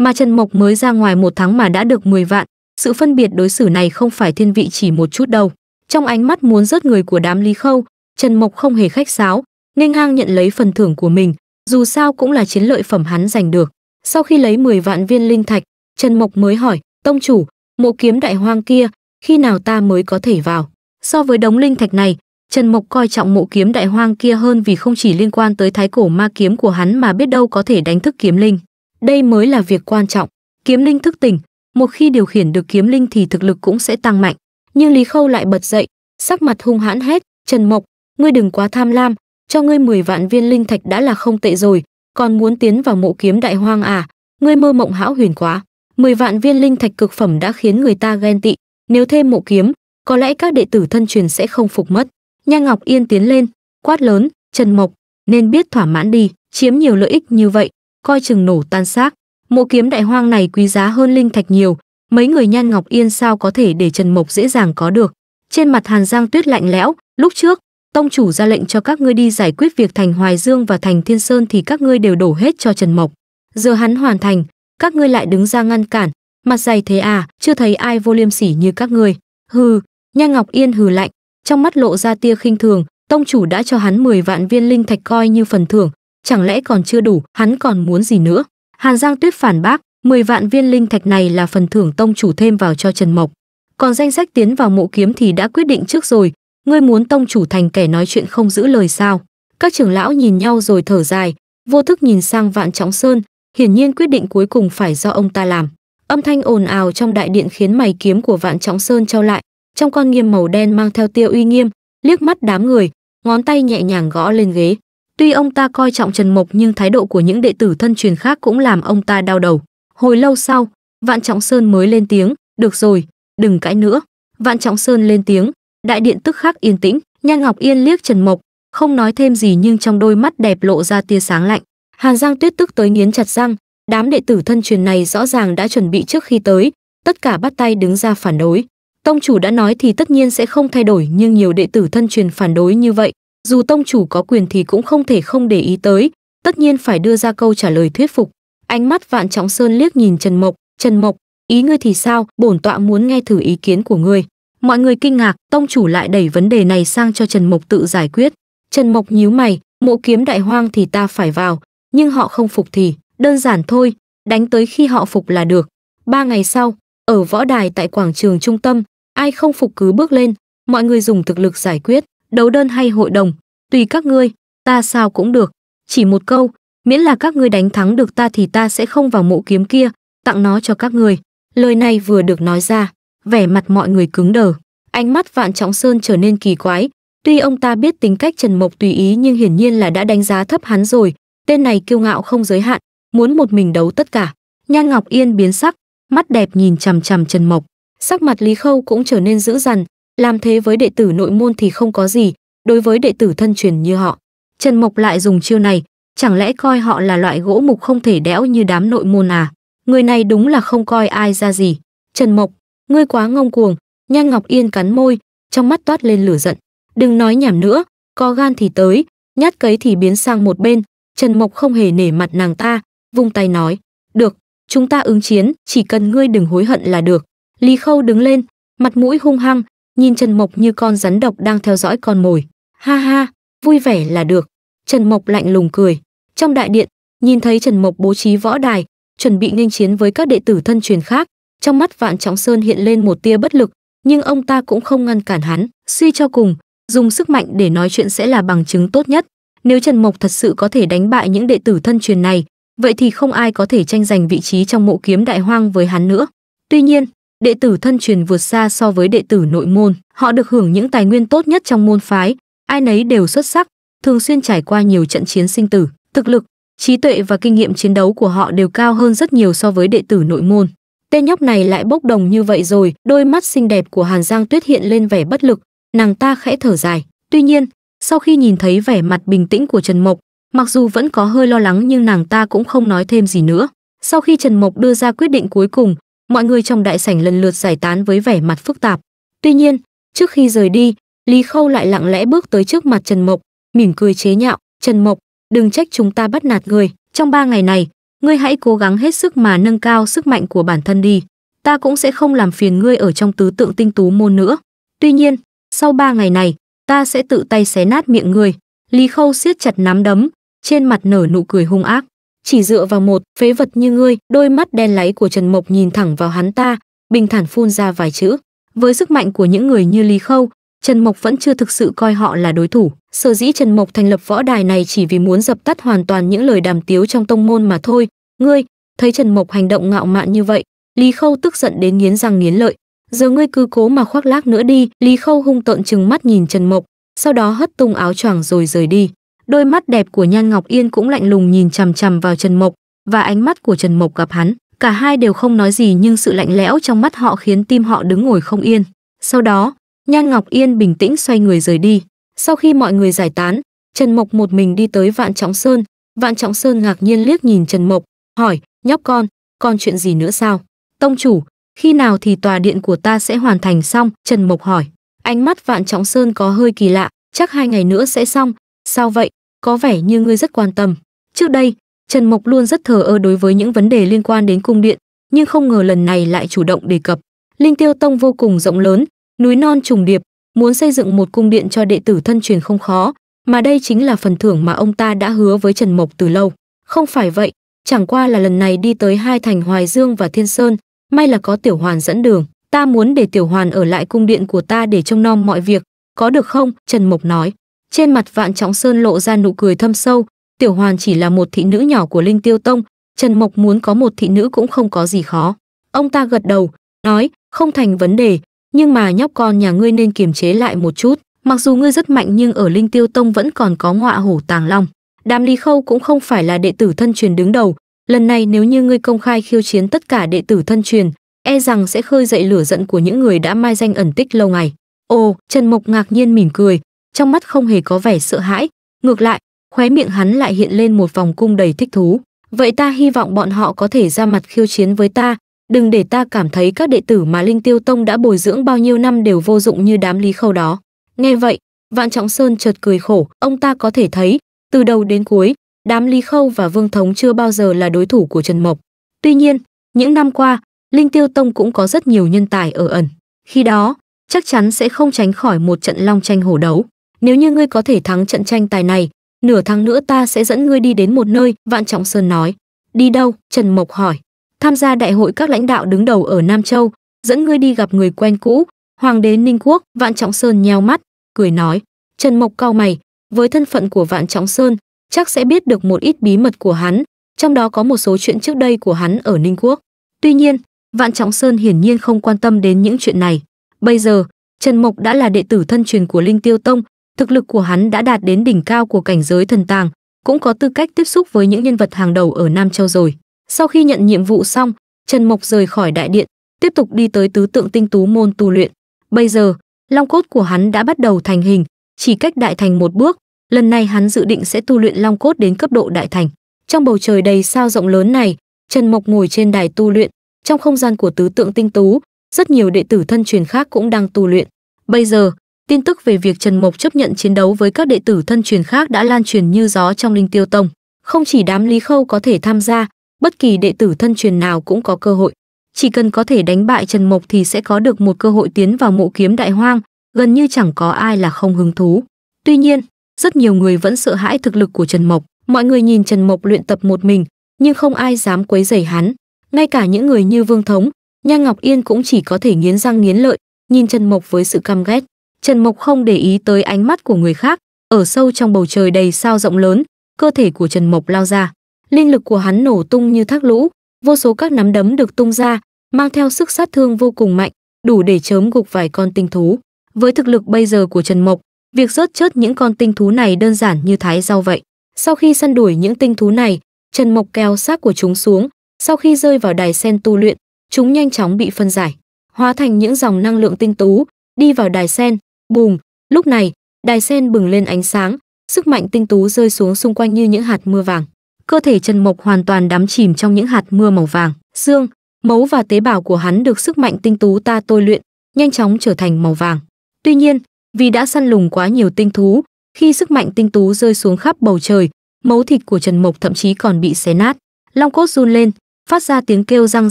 mà Trần Mộc mới ra ngoài một tháng mà đã được 10 vạn. Sự phân biệt đối xử này không phải thiên vị chỉ một chút đâu. Trong ánh mắt muốn rớt người của đám Lý Khâu, Trần Mộc không hề khách sáo, nghênh hang nhận lấy phần thưởng của mình, dù sao cũng là chiến lợi phẩm hắn giành được. Sau khi lấy 10 vạn viên linh thạch, Trần Mộc mới hỏi, "Tông chủ, mộ kiếm đại hoang kia, khi nào ta mới có thể vào?" So với đống linh thạch này, Trần Mộc coi trọng mộ kiếm đại hoang kia hơn vì không chỉ liên quan tới thái cổ ma kiếm của hắn mà biết đâu có thể đánh thức kiếm linh. Đây mới là việc quan trọng. Kiếm linh thức tỉnh, một khi điều khiển được kiếm linh thì thực lực cũng sẽ tăng mạnh. Nhưng Lý Khâu lại bật dậy, sắc mặt hung hãn hết, "Trần Mộc, ngươi đừng quá tham lam, cho ngươi 10 vạn viên linh thạch đã là không tệ rồi, còn muốn tiến vào mộ kiếm đại hoang à? Ngươi mơ mộng hão huyền quá. 10 vạn viên linh thạch cực phẩm đã khiến người ta ghen tị, nếu thêm mộ kiếm, có lẽ các đệ tử thân truyền sẽ không phục mất." Nha Ngọc Yên tiến lên, quát lớn, "Trần Mộc, nên biết thỏa mãn đi, chiếm nhiều lợi ích như vậy, coi chừng nổ tan xác mộ kiếm đại hoang này quý giá hơn linh thạch nhiều mấy người nhan ngọc yên sao có thể để trần mộc dễ dàng có được trên mặt hàn giang tuyết lạnh lẽo lúc trước tông chủ ra lệnh cho các ngươi đi giải quyết việc thành hoài dương và thành thiên sơn thì các ngươi đều đổ hết cho trần mộc giờ hắn hoàn thành các ngươi lại đứng ra ngăn cản mặt dày thế à chưa thấy ai vô liêm sỉ như các ngươi hừ nhan ngọc yên hừ lạnh trong mắt lộ ra tia khinh thường tông chủ đã cho hắn 10 vạn viên linh thạch coi như phần thưởng chẳng lẽ còn chưa đủ hắn còn muốn gì nữa hàn giang tuyết phản bác 10 vạn viên linh thạch này là phần thưởng tông chủ thêm vào cho trần mộc còn danh sách tiến vào mộ kiếm thì đã quyết định trước rồi ngươi muốn tông chủ thành kẻ nói chuyện không giữ lời sao các trưởng lão nhìn nhau rồi thở dài vô thức nhìn sang vạn trọng sơn hiển nhiên quyết định cuối cùng phải do ông ta làm âm thanh ồn ào trong đại điện khiến mày kiếm của vạn trọng sơn trao lại trong con nghiêm màu đen mang theo tia uy nghiêm liếc mắt đám người ngón tay nhẹ nhàng gõ lên ghế Tuy ông ta coi trọng Trần Mộc nhưng thái độ của những đệ tử thân truyền khác cũng làm ông ta đau đầu. Hồi lâu sau, Vạn Trọng Sơn mới lên tiếng, "Được rồi, đừng cãi nữa." Vạn Trọng Sơn lên tiếng, đại điện tức khắc yên tĩnh, Nhan Ngọc Yên liếc Trần Mộc, không nói thêm gì nhưng trong đôi mắt đẹp lộ ra tia sáng lạnh. Hàn Giang Tuyết tức tới nghiến chặt răng, đám đệ tử thân truyền này rõ ràng đã chuẩn bị trước khi tới, tất cả bắt tay đứng ra phản đối. Tông chủ đã nói thì tất nhiên sẽ không thay đổi nhưng nhiều đệ tử thân truyền phản đối như vậy, dù tông chủ có quyền thì cũng không thể không để ý tới, tất nhiên phải đưa ra câu trả lời thuyết phục. Ánh mắt Vạn Trọng Sơn liếc nhìn Trần Mộc, "Trần Mộc, ý ngươi thì sao? Bổn tọa muốn nghe thử ý kiến của ngươi." Mọi người kinh ngạc, tông chủ lại đẩy vấn đề này sang cho Trần Mộc tự giải quyết. Trần Mộc nhíu mày, "Mộ kiếm đại hoang thì ta phải vào, nhưng họ không phục thì, đơn giản thôi, đánh tới khi họ phục là được." Ba ngày sau, ở võ đài tại quảng trường trung tâm, ai không phục cứ bước lên, mọi người dùng thực lực giải quyết đấu đơn hay hội đồng, tùy các ngươi, ta sao cũng được, chỉ một câu, miễn là các ngươi đánh thắng được ta thì ta sẽ không vào mộ kiếm kia, tặng nó cho các ngươi. Lời này vừa được nói ra, vẻ mặt mọi người cứng đờ, ánh mắt Vạn Trọng Sơn trở nên kỳ quái, tuy ông ta biết tính cách Trần Mộc tùy ý nhưng hiển nhiên là đã đánh giá thấp hắn rồi, tên này kiêu ngạo không giới hạn, muốn một mình đấu tất cả. Nhan Ngọc Yên biến sắc, mắt đẹp nhìn chằm chằm Trần Mộc, sắc mặt Lý Khâu cũng trở nên dữ dằn, làm thế với đệ tử nội môn thì không có gì, đối với đệ tử thân truyền như họ. Trần Mộc lại dùng chiêu này, chẳng lẽ coi họ là loại gỗ mục không thể đẽo như đám nội môn à? Người này đúng là không coi ai ra gì. Trần Mộc, ngươi quá ngông cuồng, Nhan Ngọc Yên cắn môi, trong mắt toát lên lửa giận. Đừng nói nhảm nữa, có gan thì tới, nhát cấy thì biến sang một bên. Trần Mộc không hề nể mặt nàng ta, vung tay nói, được, chúng ta ứng chiến, chỉ cần ngươi đừng hối hận là được. Lý Khâu đứng lên, mặt mũi hung hăng, nhìn Trần Mộc như con rắn độc đang theo dõi con mồi. Ha ha, vui vẻ là được. Trần Mộc lạnh lùng cười. Trong đại điện, nhìn thấy Trần Mộc bố trí võ đài, chuẩn bị nghênh chiến với các đệ tử thân truyền khác, trong mắt Vạn Trọng Sơn hiện lên một tia bất lực, nhưng ông ta cũng không ngăn cản hắn, suy cho cùng, dùng sức mạnh để nói chuyện sẽ là bằng chứng tốt nhất. Nếu Trần Mộc thật sự có thể đánh bại những đệ tử thân truyền này, vậy thì không ai có thể tranh giành vị trí trong mộ kiếm đại hoang với hắn nữa. Tuy nhiên, đệ tử thân truyền vượt xa so với đệ tử nội môn họ được hưởng những tài nguyên tốt nhất trong môn phái ai nấy đều xuất sắc thường xuyên trải qua nhiều trận chiến sinh tử thực lực trí tuệ và kinh nghiệm chiến đấu của họ đều cao hơn rất nhiều so với đệ tử nội môn tên nhóc này lại bốc đồng như vậy rồi đôi mắt xinh đẹp của hàn giang tuyết hiện lên vẻ bất lực nàng ta khẽ thở dài tuy nhiên sau khi nhìn thấy vẻ mặt bình tĩnh của trần mộc mặc dù vẫn có hơi lo lắng nhưng nàng ta cũng không nói thêm gì nữa sau khi trần mộc đưa ra quyết định cuối cùng mọi người trong đại sảnh lần lượt giải tán với vẻ mặt phức tạp tuy nhiên trước khi rời đi lý khâu lại lặng lẽ bước tới trước mặt trần mộc mỉm cười chế nhạo trần mộc đừng trách chúng ta bắt nạt người trong ba ngày này ngươi hãy cố gắng hết sức mà nâng cao sức mạnh của bản thân đi ta cũng sẽ không làm phiền ngươi ở trong tứ tượng tinh tú môn nữa tuy nhiên sau ba ngày này ta sẽ tự tay xé nát miệng ngươi lý khâu siết chặt nắm đấm trên mặt nở nụ cười hung ác chỉ dựa vào một phế vật như ngươi đôi mắt đen láy của trần mộc nhìn thẳng vào hắn ta bình thản phun ra vài chữ với sức mạnh của những người như lý khâu trần mộc vẫn chưa thực sự coi họ là đối thủ sở dĩ trần mộc thành lập võ đài này chỉ vì muốn dập tắt hoàn toàn những lời đàm tiếu trong tông môn mà thôi ngươi thấy trần mộc hành động ngạo mạn như vậy lý khâu tức giận đến nghiến răng nghiến lợi giờ ngươi cứ cố mà khoác lác nữa đi lý khâu hung tợn chừng mắt nhìn trần mộc sau đó hất tung áo choàng rồi rời đi Đôi mắt đẹp của Nhan Ngọc Yên cũng lạnh lùng nhìn chằm chằm vào Trần Mộc, và ánh mắt của Trần Mộc gặp hắn, cả hai đều không nói gì nhưng sự lạnh lẽo trong mắt họ khiến tim họ đứng ngồi không yên. Sau đó, Nhan Ngọc Yên bình tĩnh xoay người rời đi. Sau khi mọi người giải tán, Trần Mộc một mình đi tới Vạn Trọng Sơn. Vạn Trọng Sơn ngạc nhiên liếc nhìn Trần Mộc, hỏi, nhóc con, còn chuyện gì nữa sao? Tông chủ, khi nào thì tòa điện của ta sẽ hoàn thành xong? Trần Mộc hỏi. Ánh mắt Vạn Trọng Sơn có hơi kỳ lạ, chắc hai ngày nữa sẽ xong, Sao vậy? Có vẻ như ngươi rất quan tâm. Trước đây, Trần Mộc luôn rất thờ ơ đối với những vấn đề liên quan đến cung điện, nhưng không ngờ lần này lại chủ động đề cập. Linh Tiêu Tông vô cùng rộng lớn, núi non trùng điệp, muốn xây dựng một cung điện cho đệ tử thân truyền không khó, mà đây chính là phần thưởng mà ông ta đã hứa với Trần Mộc từ lâu. Không phải vậy, chẳng qua là lần này đi tới hai thành Hoài Dương và Thiên Sơn, may là có Tiểu Hoàn dẫn đường, ta muốn để Tiểu Hoàn ở lại cung điện của ta để trông nom mọi việc, có được không? Trần Mộc nói. Trên mặt Vạn Trọng Sơn lộ ra nụ cười thâm sâu, Tiểu Hoàn chỉ là một thị nữ nhỏ của Linh Tiêu Tông, Trần Mộc muốn có một thị nữ cũng không có gì khó. Ông ta gật đầu, nói, không thành vấn đề, nhưng mà nhóc con nhà ngươi nên kiềm chế lại một chút. Mặc dù ngươi rất mạnh nhưng ở Linh Tiêu Tông vẫn còn có ngọa hổ tàng long. Đàm Lý Khâu cũng không phải là đệ tử thân truyền đứng đầu, lần này nếu như ngươi công khai khiêu chiến tất cả đệ tử thân truyền, e rằng sẽ khơi dậy lửa giận của những người đã mai danh ẩn tích lâu ngày. Ồ, Trần Mộc ngạc nhiên mỉm cười, trong mắt không hề có vẻ sợ hãi, ngược lại, khóe miệng hắn lại hiện lên một vòng cung đầy thích thú. Vậy ta hy vọng bọn họ có thể ra mặt khiêu chiến với ta, đừng để ta cảm thấy các đệ tử mà Linh Tiêu Tông đã bồi dưỡng bao nhiêu năm đều vô dụng như đám lý khâu đó. Nghe vậy, Vạn Trọng Sơn chợt cười khổ, ông ta có thể thấy, từ đầu đến cuối, đám Lý Khâu và Vương Thống chưa bao giờ là đối thủ của Trần Mộc. Tuy nhiên, những năm qua, Linh Tiêu Tông cũng có rất nhiều nhân tài ở ẩn. Khi đó, chắc chắn sẽ không tránh khỏi một trận long tranh hổ đấu nếu như ngươi có thể thắng trận tranh tài này nửa tháng nữa ta sẽ dẫn ngươi đi đến một nơi vạn trọng sơn nói đi đâu trần mộc hỏi tham gia đại hội các lãnh đạo đứng đầu ở nam châu dẫn ngươi đi gặp người quen cũ hoàng đế ninh quốc vạn trọng sơn nheo mắt cười nói trần mộc cau mày với thân phận của vạn trọng sơn chắc sẽ biết được một ít bí mật của hắn trong đó có một số chuyện trước đây của hắn ở ninh quốc tuy nhiên vạn trọng sơn hiển nhiên không quan tâm đến những chuyện này bây giờ trần mộc đã là đệ tử thân truyền của linh tiêu tông Thực lực của hắn đã đạt đến đỉnh cao của cảnh giới thần tàng, cũng có tư cách tiếp xúc với những nhân vật hàng đầu ở Nam Châu rồi. Sau khi nhận nhiệm vụ xong, Trần Mộc rời khỏi đại điện, tiếp tục đi tới tứ tượng tinh tú môn tu luyện. Bây giờ, long cốt của hắn đã bắt đầu thành hình, chỉ cách đại thành một bước, lần này hắn dự định sẽ tu luyện long cốt đến cấp độ đại thành. Trong bầu trời đầy sao rộng lớn này, Trần Mộc ngồi trên đài tu luyện, trong không gian của tứ tượng tinh tú, rất nhiều đệ tử thân truyền khác cũng đang tu luyện. Bây giờ, Tin tức về việc Trần Mộc chấp nhận chiến đấu với các đệ tử thân truyền khác đã lan truyền như gió trong Linh Tiêu Tông. Không chỉ đám Lý Khâu có thể tham gia, bất kỳ đệ tử thân truyền nào cũng có cơ hội. Chỉ cần có thể đánh bại Trần Mộc thì sẽ có được một cơ hội tiến vào mộ kiếm đại hoang, gần như chẳng có ai là không hứng thú. Tuy nhiên, rất nhiều người vẫn sợ hãi thực lực của Trần Mộc. Mọi người nhìn Trần Mộc luyện tập một mình, nhưng không ai dám quấy rầy hắn. Ngay cả những người như Vương Thống, Nha Ngọc Yên cũng chỉ có thể nghiến răng nghiến lợi, nhìn Trần Mộc với sự căm ghét. Trần Mộc không để ý tới ánh mắt của người khác, ở sâu trong bầu trời đầy sao rộng lớn, cơ thể của Trần Mộc lao ra. Linh lực của hắn nổ tung như thác lũ, vô số các nắm đấm được tung ra, mang theo sức sát thương vô cùng mạnh, đủ để chớm gục vài con tinh thú. Với thực lực bây giờ của Trần Mộc, việc rớt chớt những con tinh thú này đơn giản như thái rau vậy. Sau khi săn đuổi những tinh thú này, Trần Mộc kéo xác của chúng xuống, sau khi rơi vào đài sen tu luyện, chúng nhanh chóng bị phân giải, hóa thành những dòng năng lượng tinh tú, đi vào đài sen, Bùm, lúc này, đài sen bừng lên ánh sáng, sức mạnh tinh tú rơi xuống xung quanh như những hạt mưa vàng. Cơ thể Trần Mộc hoàn toàn đắm chìm trong những hạt mưa màu vàng, xương, mấu và tế bào của hắn được sức mạnh tinh tú ta tôi luyện, nhanh chóng trở thành màu vàng. Tuy nhiên, vì đã săn lùng quá nhiều tinh thú, khi sức mạnh tinh tú rơi xuống khắp bầu trời, mấu thịt của Trần Mộc thậm chí còn bị xé nát. Long cốt run lên, phát ra tiếng kêu răng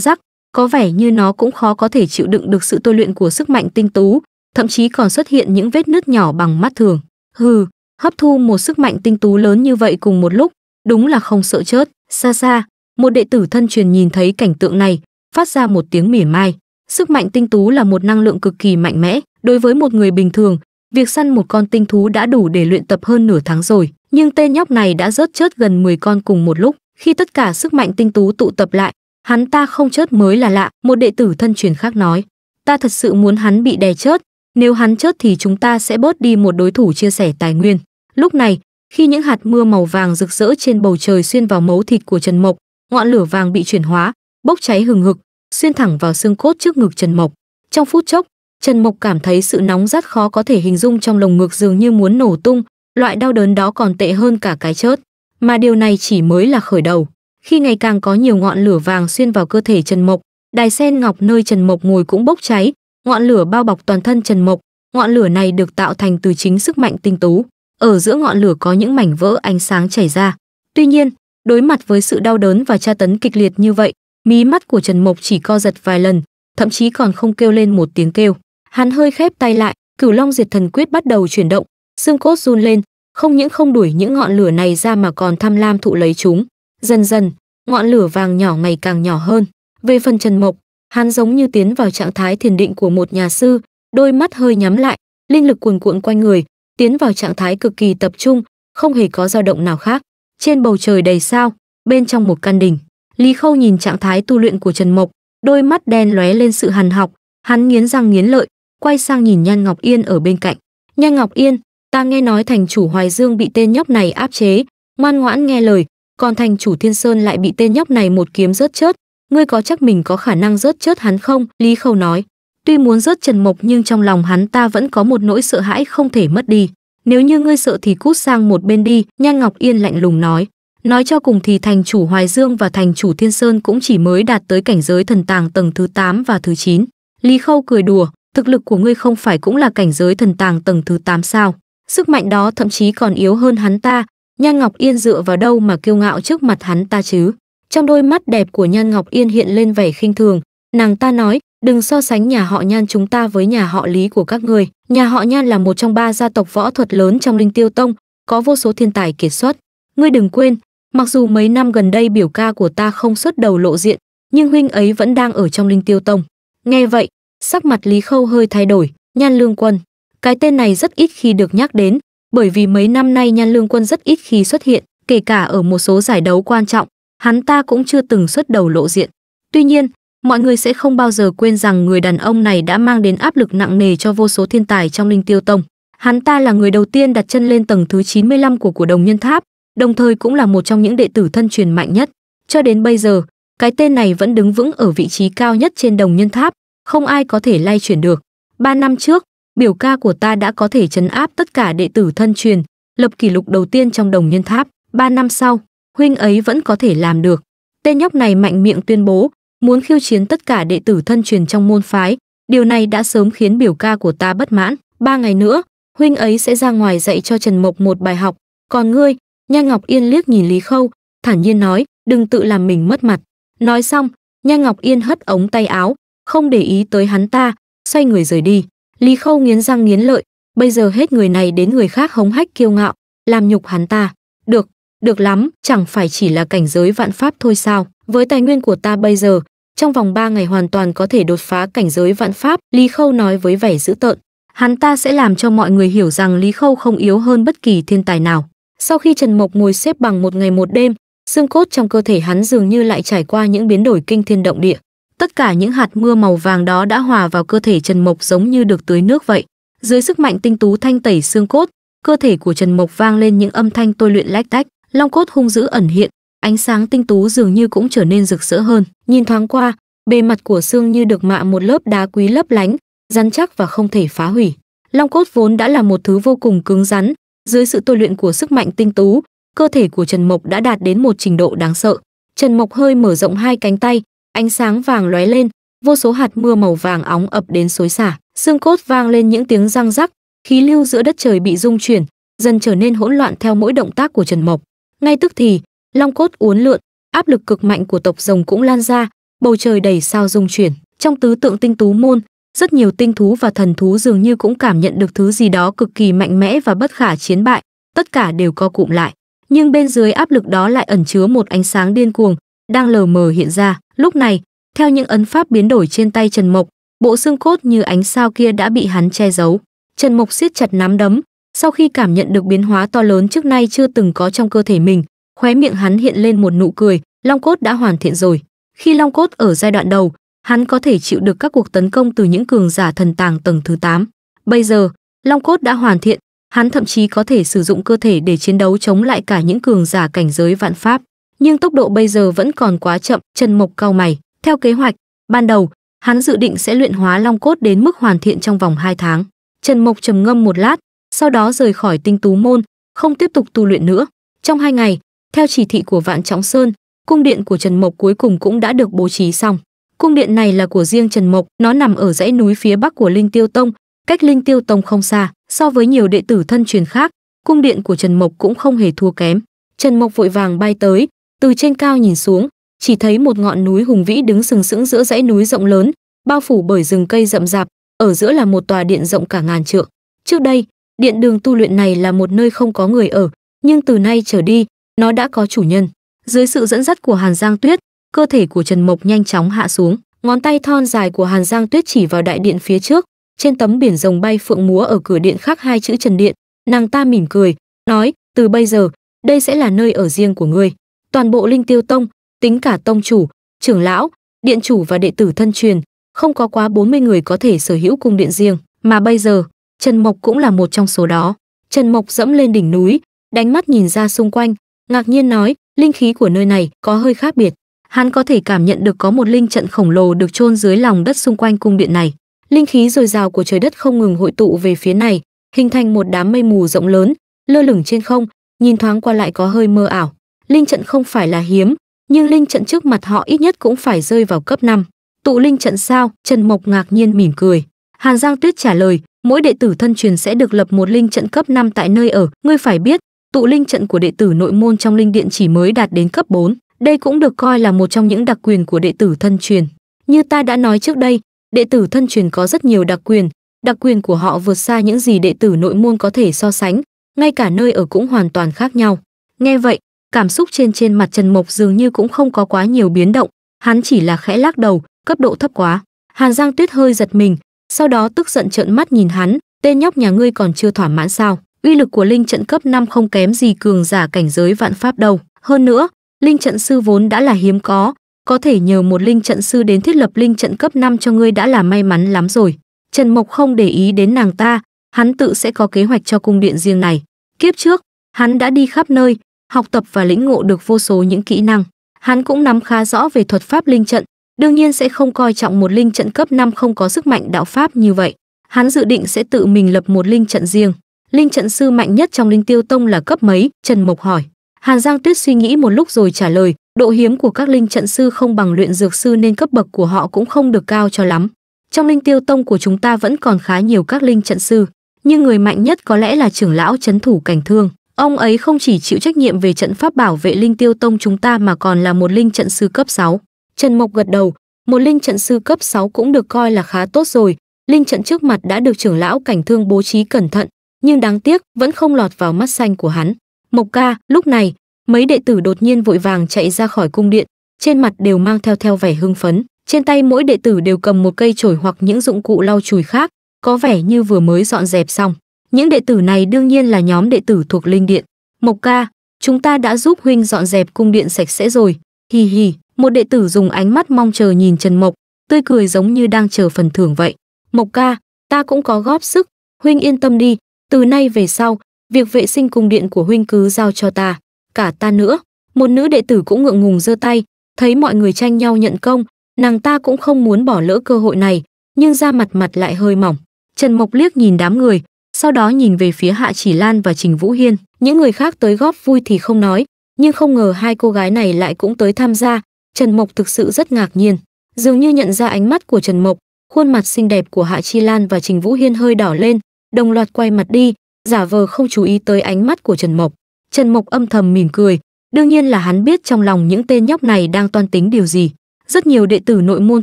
rắc, có vẻ như nó cũng khó có thể chịu đựng được sự tôi luyện của sức mạnh tinh tú, thậm chí còn xuất hiện những vết nứt nhỏ bằng mắt thường. Hừ, hấp thu một sức mạnh tinh tú lớn như vậy cùng một lúc, đúng là không sợ chết. Xa xa, một đệ tử thân truyền nhìn thấy cảnh tượng này, phát ra một tiếng mỉa mai. Sức mạnh tinh tú là một năng lượng cực kỳ mạnh mẽ, đối với một người bình thường, việc săn một con tinh thú đã đủ để luyện tập hơn nửa tháng rồi, nhưng tên nhóc này đã rớt chết gần 10 con cùng một lúc. Khi tất cả sức mạnh tinh tú tụ tập lại, hắn ta không chết mới là lạ, một đệ tử thân truyền khác nói. Ta thật sự muốn hắn bị đè chết, nếu hắn chết thì chúng ta sẽ bớt đi một đối thủ chia sẻ tài nguyên. Lúc này, khi những hạt mưa màu vàng rực rỡ trên bầu trời xuyên vào mấu thịt của Trần Mộc, ngọn lửa vàng bị chuyển hóa, bốc cháy hừng hực, xuyên thẳng vào xương cốt trước ngực Trần Mộc. Trong phút chốc, Trần Mộc cảm thấy sự nóng rát khó có thể hình dung trong lồng ngực dường như muốn nổ tung, loại đau đớn đó còn tệ hơn cả cái chết. Mà điều này chỉ mới là khởi đầu. Khi ngày càng có nhiều ngọn lửa vàng xuyên vào cơ thể Trần Mộc, đài sen ngọc nơi Trần Mộc ngồi cũng bốc cháy, ngọn lửa bao bọc toàn thân Trần Mộc, ngọn lửa này được tạo thành từ chính sức mạnh tinh tú. Ở giữa ngọn lửa có những mảnh vỡ ánh sáng chảy ra. Tuy nhiên, đối mặt với sự đau đớn và tra tấn kịch liệt như vậy, mí mắt của Trần Mộc chỉ co giật vài lần, thậm chí còn không kêu lên một tiếng kêu. Hắn hơi khép tay lại, Cửu Long Diệt Thần Quyết bắt đầu chuyển động, xương cốt run lên, không những không đuổi những ngọn lửa này ra mà còn tham lam thụ lấy chúng. Dần dần, ngọn lửa vàng nhỏ ngày càng nhỏ hơn. Về phần Trần Mộc, Hắn giống như tiến vào trạng thái thiền định của một nhà sư, đôi mắt hơi nhắm lại, linh lực cuồn cuộn quanh người, tiến vào trạng thái cực kỳ tập trung, không hề có dao động nào khác. Trên bầu trời đầy sao, bên trong một căn đình, Lý Khâu nhìn trạng thái tu luyện của Trần Mộc, đôi mắt đen lóe lên sự hằn học, hắn nghiến răng nghiến lợi, quay sang nhìn Nhan Ngọc Yên ở bên cạnh. Nhan Ngọc Yên, ta nghe nói thành chủ Hoài Dương bị tên nhóc này áp chế, ngoan ngoãn nghe lời, còn thành chủ Thiên Sơn lại bị tên nhóc này một kiếm rớt chớt, ngươi có chắc mình có khả năng rớt chớt hắn không lý khâu nói tuy muốn rớt trần mộc nhưng trong lòng hắn ta vẫn có một nỗi sợ hãi không thể mất đi nếu như ngươi sợ thì cút sang một bên đi nhan ngọc yên lạnh lùng nói nói cho cùng thì thành chủ hoài dương và thành chủ thiên sơn cũng chỉ mới đạt tới cảnh giới thần tàng tầng thứ 8 và thứ 9. lý khâu cười đùa thực lực của ngươi không phải cũng là cảnh giới thần tàng tầng thứ 8 sao sức mạnh đó thậm chí còn yếu hơn hắn ta nhan ngọc yên dựa vào đâu mà kiêu ngạo trước mặt hắn ta chứ trong đôi mắt đẹp của Nhan Ngọc Yên hiện lên vẻ khinh thường, nàng ta nói, đừng so sánh nhà họ Nhan chúng ta với nhà họ Lý của các người. Nhà họ Nhan là một trong ba gia tộc võ thuật lớn trong Linh Tiêu Tông, có vô số thiên tài kiệt xuất. Ngươi đừng quên, mặc dù mấy năm gần đây biểu ca của ta không xuất đầu lộ diện, nhưng huynh ấy vẫn đang ở trong Linh Tiêu Tông. Nghe vậy, sắc mặt Lý Khâu hơi thay đổi, Nhan Lương Quân. Cái tên này rất ít khi được nhắc đến, bởi vì mấy năm nay Nhan Lương Quân rất ít khi xuất hiện, kể cả ở một số giải đấu quan trọng, hắn ta cũng chưa từng xuất đầu lộ diện. Tuy nhiên, mọi người sẽ không bao giờ quên rằng người đàn ông này đã mang đến áp lực nặng nề cho vô số thiên tài trong Linh Tiêu Tông. Hắn ta là người đầu tiên đặt chân lên tầng thứ 95 của của đồng nhân tháp, đồng thời cũng là một trong những đệ tử thân truyền mạnh nhất. Cho đến bây giờ, cái tên này vẫn đứng vững ở vị trí cao nhất trên đồng nhân tháp, không ai có thể lay chuyển được. Ba năm trước, biểu ca của ta đã có thể chấn áp tất cả đệ tử thân truyền, lập kỷ lục đầu tiên trong đồng nhân tháp. Ba năm sau, huynh ấy vẫn có thể làm được. Tên nhóc này mạnh miệng tuyên bố, muốn khiêu chiến tất cả đệ tử thân truyền trong môn phái, điều này đã sớm khiến biểu ca của ta bất mãn. Ba ngày nữa, huynh ấy sẽ ra ngoài dạy cho Trần Mộc một bài học, còn ngươi, Nha Ngọc Yên liếc nhìn Lý Khâu, thản nhiên nói, đừng tự làm mình mất mặt. Nói xong, Nha Ngọc Yên hất ống tay áo, không để ý tới hắn ta, xoay người rời đi. Lý Khâu nghiến răng nghiến lợi, bây giờ hết người này đến người khác hống hách kiêu ngạo, làm nhục hắn ta. Được, được lắm, chẳng phải chỉ là cảnh giới vạn pháp thôi sao? Với tài nguyên của ta bây giờ, trong vòng 3 ngày hoàn toàn có thể đột phá cảnh giới vạn pháp, Lý Khâu nói với vẻ dữ tợn. Hắn ta sẽ làm cho mọi người hiểu rằng Lý Khâu không yếu hơn bất kỳ thiên tài nào. Sau khi Trần Mộc ngồi xếp bằng một ngày một đêm, xương cốt trong cơ thể hắn dường như lại trải qua những biến đổi kinh thiên động địa. Tất cả những hạt mưa màu vàng đó đã hòa vào cơ thể Trần Mộc giống như được tưới nước vậy. Dưới sức mạnh tinh tú thanh tẩy xương cốt, cơ thể của Trần Mộc vang lên những âm thanh tôi luyện lách tách long cốt hung dữ ẩn hiện ánh sáng tinh tú dường như cũng trở nên rực rỡ hơn nhìn thoáng qua bề mặt của xương như được mạ một lớp đá quý lấp lánh rắn chắc và không thể phá hủy long cốt vốn đã là một thứ vô cùng cứng rắn dưới sự tôi luyện của sức mạnh tinh tú cơ thể của trần mộc đã đạt đến một trình độ đáng sợ trần mộc hơi mở rộng hai cánh tay ánh sáng vàng lóe lên vô số hạt mưa màu vàng óng ập đến xối xả xương cốt vang lên những tiếng răng rắc khí lưu giữa đất trời bị rung chuyển dần trở nên hỗn loạn theo mỗi động tác của trần mộc ngay tức thì, long cốt uốn lượn, áp lực cực mạnh của tộc rồng cũng lan ra, bầu trời đầy sao rung chuyển. Trong tứ tượng tinh tú môn, rất nhiều tinh thú và thần thú dường như cũng cảm nhận được thứ gì đó cực kỳ mạnh mẽ và bất khả chiến bại, tất cả đều co cụm lại. Nhưng bên dưới áp lực đó lại ẩn chứa một ánh sáng điên cuồng, đang lờ mờ hiện ra. Lúc này, theo những ấn pháp biến đổi trên tay Trần Mộc, bộ xương cốt như ánh sao kia đã bị hắn che giấu. Trần Mộc siết chặt nắm đấm, sau khi cảm nhận được biến hóa to lớn trước nay chưa từng có trong cơ thể mình, khóe miệng hắn hiện lên một nụ cười, Long cốt đã hoàn thiện rồi. Khi Long cốt ở giai đoạn đầu, hắn có thể chịu được các cuộc tấn công từ những cường giả thần tàng tầng thứ 8. Bây giờ, Long cốt đã hoàn thiện, hắn thậm chí có thể sử dụng cơ thể để chiến đấu chống lại cả những cường giả cảnh giới vạn pháp, nhưng tốc độ bây giờ vẫn còn quá chậm, Trần Mộc cao mày. Theo kế hoạch, ban đầu, hắn dự định sẽ luyện hóa Long cốt đến mức hoàn thiện trong vòng 2 tháng. Trần Mộc trầm ngâm một lát, sau đó rời khỏi tinh tú môn, không tiếp tục tu luyện nữa. Trong hai ngày, theo chỉ thị của Vạn Trọng Sơn, cung điện của Trần Mộc cuối cùng cũng đã được bố trí xong. Cung điện này là của riêng Trần Mộc, nó nằm ở dãy núi phía bắc của Linh Tiêu Tông, cách Linh Tiêu Tông không xa, so với nhiều đệ tử thân truyền khác, cung điện của Trần Mộc cũng không hề thua kém. Trần Mộc vội vàng bay tới, từ trên cao nhìn xuống, chỉ thấy một ngọn núi hùng vĩ đứng sừng sững giữa dãy núi rộng lớn, bao phủ bởi rừng cây rậm rạp, ở giữa là một tòa điện rộng cả ngàn trượng. Trước đây, Điện đường tu luyện này là một nơi không có người ở, nhưng từ nay trở đi, nó đã có chủ nhân. Dưới sự dẫn dắt của Hàn Giang Tuyết, cơ thể của Trần Mộc nhanh chóng hạ xuống, ngón tay thon dài của Hàn Giang Tuyết chỉ vào đại điện phía trước, trên tấm biển rồng bay phượng múa ở cửa điện khắc hai chữ Trần Điện, nàng ta mỉm cười, nói, từ bây giờ, đây sẽ là nơi ở riêng của ngươi. Toàn bộ Linh Tiêu Tông, tính cả tông chủ, trưởng lão, điện chủ và đệ tử thân truyền, không có quá 40 người có thể sở hữu cung điện riêng, mà bây giờ, Trần Mộc cũng là một trong số đó. Trần Mộc dẫm lên đỉnh núi, đánh mắt nhìn ra xung quanh, ngạc nhiên nói, linh khí của nơi này có hơi khác biệt. Hắn có thể cảm nhận được có một linh trận khổng lồ được chôn dưới lòng đất xung quanh cung điện này. Linh khí dồi dào của trời đất không ngừng hội tụ về phía này, hình thành một đám mây mù rộng lớn, lơ lửng trên không, nhìn thoáng qua lại có hơi mơ ảo. Linh trận không phải là hiếm, nhưng linh trận trước mặt họ ít nhất cũng phải rơi vào cấp 5. Tụ linh trận sao? Trần Mộc ngạc nhiên mỉm cười. Hàn Giang Tuyết trả lời, mỗi đệ tử thân truyền sẽ được lập một linh trận cấp 5 tại nơi ở. Ngươi phải biết, tụ linh trận của đệ tử nội môn trong linh điện chỉ mới đạt đến cấp 4. Đây cũng được coi là một trong những đặc quyền của đệ tử thân truyền. Như ta đã nói trước đây, đệ tử thân truyền có rất nhiều đặc quyền, đặc quyền của họ vượt xa những gì đệ tử nội môn có thể so sánh, ngay cả nơi ở cũng hoàn toàn khác nhau. Nghe vậy, cảm xúc trên trên mặt Trần Mộc dường như cũng không có quá nhiều biến động, hắn chỉ là khẽ lắc đầu, cấp độ thấp quá. Hàn Giang Tuyết hơi giật mình, sau đó tức giận trợn mắt nhìn hắn, tên nhóc nhà ngươi còn chưa thỏa mãn sao? Uy lực của linh trận cấp 5 không kém gì cường giả cảnh giới vạn pháp đâu. Hơn nữa, linh trận sư vốn đã là hiếm có, có thể nhờ một linh trận sư đến thiết lập linh trận cấp 5 cho ngươi đã là may mắn lắm rồi. Trần Mộc không để ý đến nàng ta, hắn tự sẽ có kế hoạch cho cung điện riêng này. Kiếp trước, hắn đã đi khắp nơi, học tập và lĩnh ngộ được vô số những kỹ năng. Hắn cũng nắm khá rõ về thuật pháp linh trận, đương nhiên sẽ không coi trọng một linh trận cấp 5 không có sức mạnh đạo pháp như vậy. Hắn dự định sẽ tự mình lập một linh trận riêng. Linh trận sư mạnh nhất trong Linh Tiêu Tông là cấp mấy? Trần Mộc hỏi. Hàn Giang Tuyết suy nghĩ một lúc rồi trả lời, độ hiếm của các linh trận sư không bằng luyện dược sư nên cấp bậc của họ cũng không được cao cho lắm. Trong Linh Tiêu Tông của chúng ta vẫn còn khá nhiều các linh trận sư, nhưng người mạnh nhất có lẽ là trưởng lão trấn thủ cảnh thương. Ông ấy không chỉ chịu trách nhiệm về trận pháp bảo vệ Linh Tiêu Tông chúng ta mà còn là một linh trận sư cấp 6 Trần Mộc gật đầu, một linh trận sư cấp 6 cũng được coi là khá tốt rồi, linh trận trước mặt đã được trưởng lão cảnh thương bố trí cẩn thận, nhưng đáng tiếc vẫn không lọt vào mắt xanh của hắn. Mộc ca, lúc này, mấy đệ tử đột nhiên vội vàng chạy ra khỏi cung điện, trên mặt đều mang theo theo vẻ hưng phấn, trên tay mỗi đệ tử đều cầm một cây chổi hoặc những dụng cụ lau chùi khác, có vẻ như vừa mới dọn dẹp xong. Những đệ tử này đương nhiên là nhóm đệ tử thuộc linh điện. Mộc ca, chúng ta đã giúp huynh dọn dẹp cung điện sạch sẽ rồi. Hi hi, một đệ tử dùng ánh mắt mong chờ nhìn Trần Mộc, tươi cười giống như đang chờ phần thưởng vậy. Mộc ca, ta cũng có góp sức, huynh yên tâm đi, từ nay về sau, việc vệ sinh cung điện của huynh cứ giao cho ta, cả ta nữa. Một nữ đệ tử cũng ngượng ngùng giơ tay, thấy mọi người tranh nhau nhận công, nàng ta cũng không muốn bỏ lỡ cơ hội này, nhưng da mặt mặt lại hơi mỏng. Trần Mộc liếc nhìn đám người, sau đó nhìn về phía Hạ Chỉ Lan và Trình Vũ Hiên. Những người khác tới góp vui thì không nói, nhưng không ngờ hai cô gái này lại cũng tới tham gia, Trần Mộc thực sự rất ngạc nhiên, dường như nhận ra ánh mắt của Trần Mộc, khuôn mặt xinh đẹp của Hạ Chi Lan và Trình Vũ Hiên hơi đỏ lên, đồng loạt quay mặt đi, giả vờ không chú ý tới ánh mắt của Trần Mộc. Trần Mộc âm thầm mỉm cười, đương nhiên là hắn biết trong lòng những tên nhóc này đang toan tính điều gì. Rất nhiều đệ tử nội môn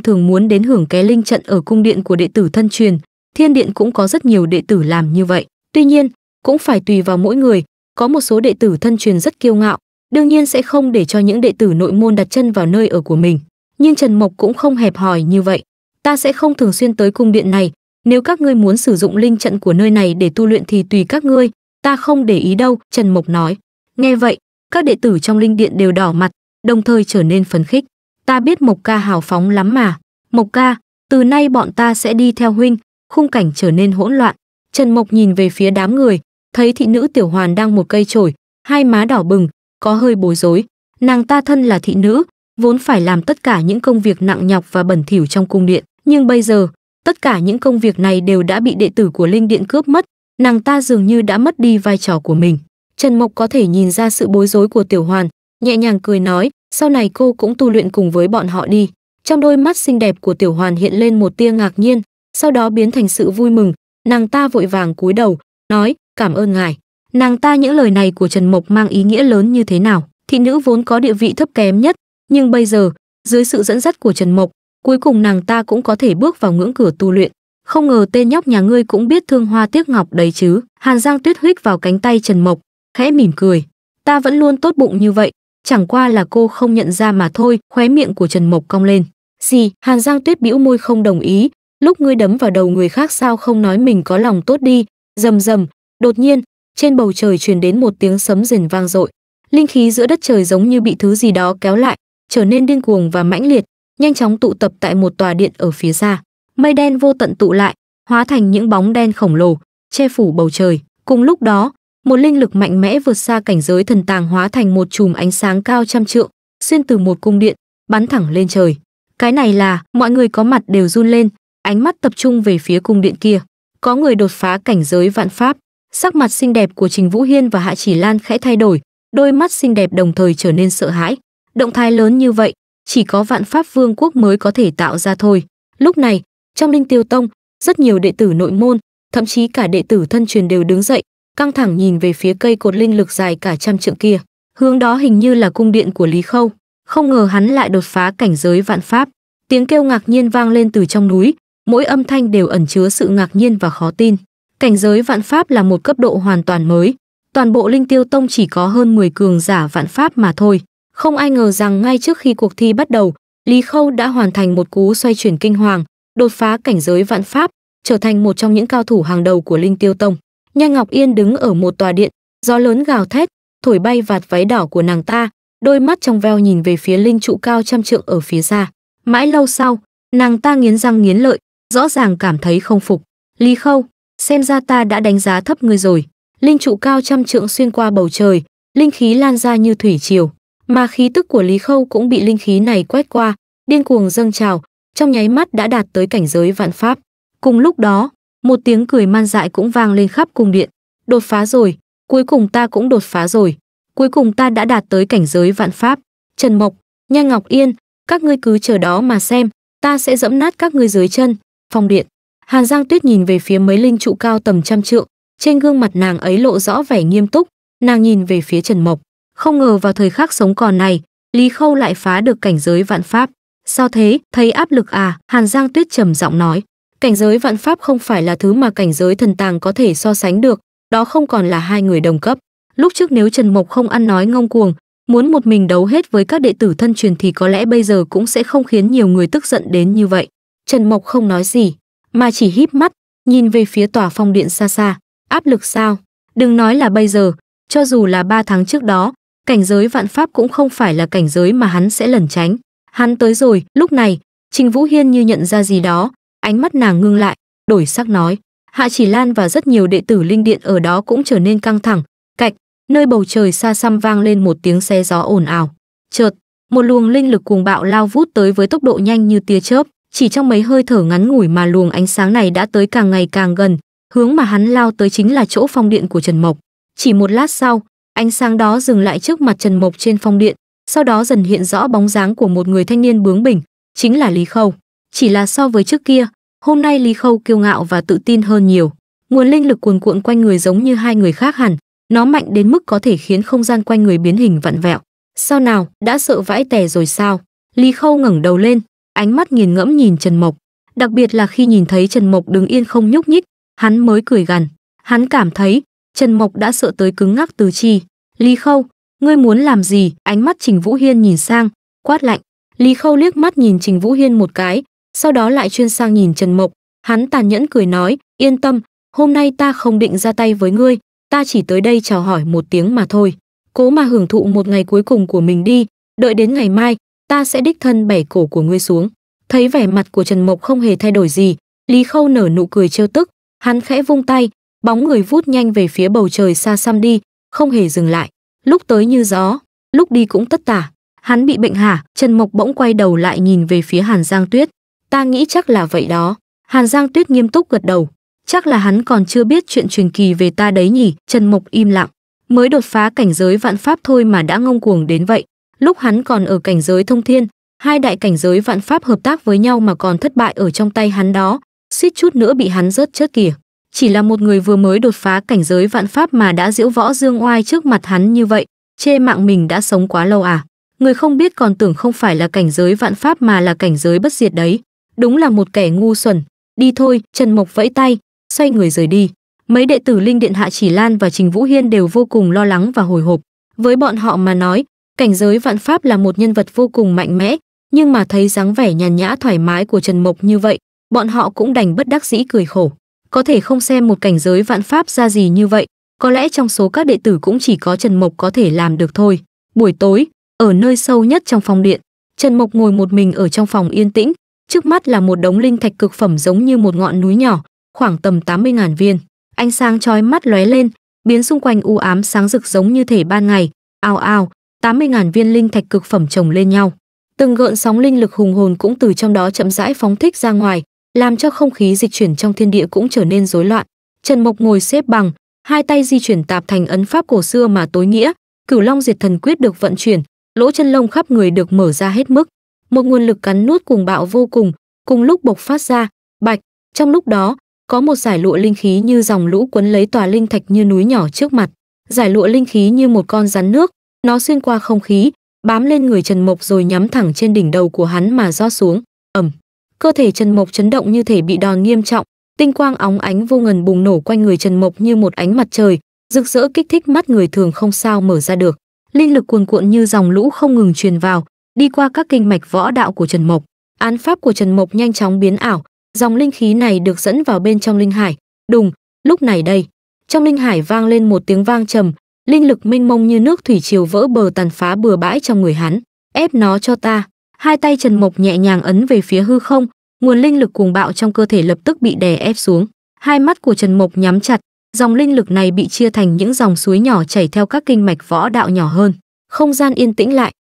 thường muốn đến hưởng cái linh trận ở cung điện của đệ tử thân truyền, thiên điện cũng có rất nhiều đệ tử làm như vậy. Tuy nhiên, cũng phải tùy vào mỗi người, có một số đệ tử thân truyền rất kiêu ngạo, đương nhiên sẽ không để cho những đệ tử nội môn đặt chân vào nơi ở của mình. Nhưng Trần Mộc cũng không hẹp hòi như vậy. Ta sẽ không thường xuyên tới cung điện này, nếu các ngươi muốn sử dụng linh trận của nơi này để tu luyện thì tùy các ngươi, ta không để ý đâu, Trần Mộc nói. Nghe vậy, các đệ tử trong linh điện đều đỏ mặt, đồng thời trở nên phấn khích. Ta biết Mộc ca hào phóng lắm mà. Mộc ca, từ nay bọn ta sẽ đi theo huynh, khung cảnh trở nên hỗn loạn. Trần Mộc nhìn về phía đám người, thấy thị nữ Tiểu Hoàn đang một cây chổi, hai má đỏ bừng, có hơi bối rối. Nàng ta thân là thị nữ, vốn phải làm tất cả những công việc nặng nhọc và bẩn thỉu trong cung điện, nhưng bây giờ, tất cả những công việc này đều đã bị đệ tử của Linh Điện cướp mất, nàng ta dường như đã mất đi vai trò của mình. Trần Mộc có thể nhìn ra sự bối rối của Tiểu Hoàn, nhẹ nhàng cười nói, sau này cô cũng tu luyện cùng với bọn họ đi. Trong đôi mắt xinh đẹp của Tiểu Hoàn hiện lên một tia ngạc nhiên, sau đó biến thành sự vui mừng, nàng ta vội vàng cúi đầu, nói, cảm ơn ngài nàng ta những lời này của trần mộc mang ý nghĩa lớn như thế nào thị nữ vốn có địa vị thấp kém nhất nhưng bây giờ dưới sự dẫn dắt của trần mộc cuối cùng nàng ta cũng có thể bước vào ngưỡng cửa tu luyện không ngờ tên nhóc nhà ngươi cũng biết thương hoa tiếc ngọc đấy chứ hàn giang tuyết huých vào cánh tay trần mộc khẽ mỉm cười ta vẫn luôn tốt bụng như vậy chẳng qua là cô không nhận ra mà thôi khóe miệng của trần mộc cong lên gì hàn giang tuyết bĩu môi không đồng ý lúc ngươi đấm vào đầu người khác sao không nói mình có lòng tốt đi rầm rầm đột nhiên trên bầu trời truyền đến một tiếng sấm rền vang dội linh khí giữa đất trời giống như bị thứ gì đó kéo lại trở nên điên cuồng và mãnh liệt nhanh chóng tụ tập tại một tòa điện ở phía xa mây đen vô tận tụ lại hóa thành những bóng đen khổng lồ che phủ bầu trời cùng lúc đó một linh lực mạnh mẽ vượt xa cảnh giới thần tàng hóa thành một chùm ánh sáng cao trăm trượng xuyên từ một cung điện bắn thẳng lên trời cái này là mọi người có mặt đều run lên ánh mắt tập trung về phía cung điện kia có người đột phá cảnh giới vạn pháp Sắc mặt xinh đẹp của Trình Vũ Hiên và Hạ Chỉ Lan khẽ thay đổi, đôi mắt xinh đẹp đồng thời trở nên sợ hãi. Động thái lớn như vậy, chỉ có vạn pháp vương quốc mới có thể tạo ra thôi. Lúc này, trong linh tiêu tông, rất nhiều đệ tử nội môn, thậm chí cả đệ tử thân truyền đều đứng dậy, căng thẳng nhìn về phía cây cột linh lực dài cả trăm trượng kia. Hướng đó hình như là cung điện của Lý Khâu. Không ngờ hắn lại đột phá cảnh giới vạn pháp. Tiếng kêu ngạc nhiên vang lên từ trong núi, mỗi âm thanh đều ẩn chứa sự ngạc nhiên và khó tin. Cảnh giới vạn pháp là một cấp độ hoàn toàn mới. Toàn bộ Linh Tiêu Tông chỉ có hơn 10 cường giả vạn pháp mà thôi. Không ai ngờ rằng ngay trước khi cuộc thi bắt đầu, Lý Khâu đã hoàn thành một cú xoay chuyển kinh hoàng, đột phá cảnh giới vạn pháp, trở thành một trong những cao thủ hàng đầu của Linh Tiêu Tông. Nha Ngọc Yên đứng ở một tòa điện, gió lớn gào thét, thổi bay vạt váy đỏ của nàng ta, đôi mắt trong veo nhìn về phía linh trụ cao trăm trượng ở phía xa. Mãi lâu sau, nàng ta nghiến răng nghiến lợi, rõ ràng cảm thấy không phục. Lý Khâu, xem ra ta đã đánh giá thấp ngươi rồi. Linh trụ cao trăm trượng xuyên qua bầu trời, linh khí lan ra như thủy triều, mà khí tức của Lý Khâu cũng bị linh khí này quét qua, điên cuồng dâng trào, trong nháy mắt đã đạt tới cảnh giới vạn pháp. Cùng lúc đó, một tiếng cười man dại cũng vang lên khắp cung điện. Đột phá rồi, cuối cùng ta cũng đột phá rồi, cuối cùng ta đã đạt tới cảnh giới vạn pháp. Trần Mộc, Nha Ngọc Yên, các ngươi cứ chờ đó mà xem, ta sẽ dẫm nát các ngươi dưới chân. Phong điện, Hàn Giang Tuyết nhìn về phía mấy linh trụ cao tầm trăm trượng, trên gương mặt nàng ấy lộ rõ vẻ nghiêm túc, nàng nhìn về phía Trần Mộc, không ngờ vào thời khắc sống còn này, Lý Khâu lại phá được cảnh giới vạn pháp. Sao thế, thấy áp lực à? Hàn Giang Tuyết trầm giọng nói. Cảnh giới vạn pháp không phải là thứ mà cảnh giới thần tàng có thể so sánh được, đó không còn là hai người đồng cấp. Lúc trước nếu Trần Mộc không ăn nói ngông cuồng, muốn một mình đấu hết với các đệ tử thân truyền thì có lẽ bây giờ cũng sẽ không khiến nhiều người tức giận đến như vậy. Trần Mộc không nói gì, mà chỉ híp mắt, nhìn về phía tòa phong điện xa xa. Áp lực sao? Đừng nói là bây giờ, cho dù là ba tháng trước đó, cảnh giới vạn pháp cũng không phải là cảnh giới mà hắn sẽ lẩn tránh. Hắn tới rồi, lúc này, Trình Vũ Hiên như nhận ra gì đó, ánh mắt nàng ngưng lại, đổi sắc nói. Hạ Chỉ Lan và rất nhiều đệ tử linh điện ở đó cũng trở nên căng thẳng, cạch, nơi bầu trời xa xăm vang lên một tiếng xe gió ồn ào. Chợt, một luồng linh lực cuồng bạo lao vút tới với tốc độ nhanh như tia chớp, chỉ trong mấy hơi thở ngắn ngủi mà luồng ánh sáng này đã tới càng ngày càng gần, hướng mà hắn lao tới chính là chỗ phong điện của Trần Mộc. Chỉ một lát sau, ánh sáng đó dừng lại trước mặt Trần Mộc trên phong điện, sau đó dần hiện rõ bóng dáng của một người thanh niên bướng bỉnh, chính là Lý Khâu. Chỉ là so với trước kia, hôm nay Lý Khâu kiêu ngạo và tự tin hơn nhiều. Nguồn linh lực cuồn cuộn quanh người giống như hai người khác hẳn, nó mạnh đến mức có thể khiến không gian quanh người biến hình vặn vẹo. Sao nào, đã sợ vãi tè rồi sao? Lý Khâu ngẩng đầu lên, ánh mắt nghiền ngẫm nhìn Trần Mộc, đặc biệt là khi nhìn thấy Trần Mộc đứng yên không nhúc nhích, hắn mới cười gằn. Hắn cảm thấy Trần Mộc đã sợ tới cứng ngắc từ chi. Lý Khâu, ngươi muốn làm gì? Ánh mắt Trình Vũ Hiên nhìn sang, quát lạnh. Lý Khâu liếc mắt nhìn Trình Vũ Hiên một cái, sau đó lại chuyên sang nhìn Trần Mộc. Hắn tàn nhẫn cười nói, yên tâm, hôm nay ta không định ra tay với ngươi, ta chỉ tới đây chào hỏi một tiếng mà thôi. Cố mà hưởng thụ một ngày cuối cùng của mình đi, đợi đến ngày mai, ta sẽ đích thân bẻ cổ của ngươi xuống thấy vẻ mặt của trần mộc không hề thay đổi gì lý khâu nở nụ cười trêu tức hắn khẽ vung tay bóng người vút nhanh về phía bầu trời xa xăm đi không hề dừng lại lúc tới như gió lúc đi cũng tất tả hắn bị bệnh hả trần mộc bỗng quay đầu lại nhìn về phía hàn giang tuyết ta nghĩ chắc là vậy đó hàn giang tuyết nghiêm túc gật đầu chắc là hắn còn chưa biết chuyện truyền kỳ về ta đấy nhỉ trần mộc im lặng mới đột phá cảnh giới vạn pháp thôi mà đã ngông cuồng đến vậy lúc hắn còn ở cảnh giới thông thiên hai đại cảnh giới vạn pháp hợp tác với nhau mà còn thất bại ở trong tay hắn đó suýt chút nữa bị hắn rớt chết kìa chỉ là một người vừa mới đột phá cảnh giới vạn pháp mà đã diễu võ dương oai trước mặt hắn như vậy chê mạng mình đã sống quá lâu à người không biết còn tưởng không phải là cảnh giới vạn pháp mà là cảnh giới bất diệt đấy đúng là một kẻ ngu xuẩn đi thôi trần mộc vẫy tay xoay người rời đi mấy đệ tử linh điện hạ chỉ lan và trình vũ hiên đều vô cùng lo lắng và hồi hộp với bọn họ mà nói Cảnh giới vạn pháp là một nhân vật vô cùng mạnh mẽ, nhưng mà thấy dáng vẻ nhàn nhã thoải mái của Trần Mộc như vậy, bọn họ cũng đành bất đắc dĩ cười khổ. Có thể không xem một cảnh giới vạn pháp ra gì như vậy, có lẽ trong số các đệ tử cũng chỉ có Trần Mộc có thể làm được thôi. Buổi tối, ở nơi sâu nhất trong phòng điện, Trần Mộc ngồi một mình ở trong phòng yên tĩnh, trước mắt là một đống linh thạch cực phẩm giống như một ngọn núi nhỏ, khoảng tầm 80.000 viên. Ánh sáng chói mắt lóe lên, biến xung quanh u ám sáng rực giống như thể ban ngày, ao ao, 80.000 viên linh thạch cực phẩm chồng lên nhau. Từng gợn sóng linh lực hùng hồn cũng từ trong đó chậm rãi phóng thích ra ngoài, làm cho không khí dịch chuyển trong thiên địa cũng trở nên rối loạn. Trần Mộc ngồi xếp bằng, hai tay di chuyển tạp thành ấn pháp cổ xưa mà tối nghĩa, Cửu Long Diệt Thần quyết được vận chuyển, lỗ chân lông khắp người được mở ra hết mức. Một nguồn lực cắn nuốt cuồng bạo vô cùng, cùng lúc bộc phát ra, bạch, trong lúc đó, có một giải lụa linh khí như dòng lũ cuốn lấy tòa linh thạch như núi nhỏ trước mặt, giải lụa linh khí như một con rắn nước, nó xuyên qua không khí, bám lên người Trần Mộc rồi nhắm thẳng trên đỉnh đầu của hắn mà do xuống. Ẩm. Cơ thể Trần Mộc chấn động như thể bị đòn nghiêm trọng, tinh quang óng ánh vô ngần bùng nổ quanh người Trần Mộc như một ánh mặt trời, rực rỡ kích thích mắt người thường không sao mở ra được. Linh lực cuồn cuộn như dòng lũ không ngừng truyền vào, đi qua các kinh mạch võ đạo của Trần Mộc. Án pháp của Trần Mộc nhanh chóng biến ảo, dòng linh khí này được dẫn vào bên trong linh hải. Đùng, lúc này đây, trong linh hải vang lên một tiếng vang trầm, linh lực mênh mông như nước thủy triều vỡ bờ tàn phá bừa bãi trong người hắn ép nó cho ta hai tay trần mộc nhẹ nhàng ấn về phía hư không nguồn linh lực cuồng bạo trong cơ thể lập tức bị đè ép xuống hai mắt của trần mộc nhắm chặt dòng linh lực này bị chia thành những dòng suối nhỏ chảy theo các kinh mạch võ đạo nhỏ hơn không gian yên tĩnh lại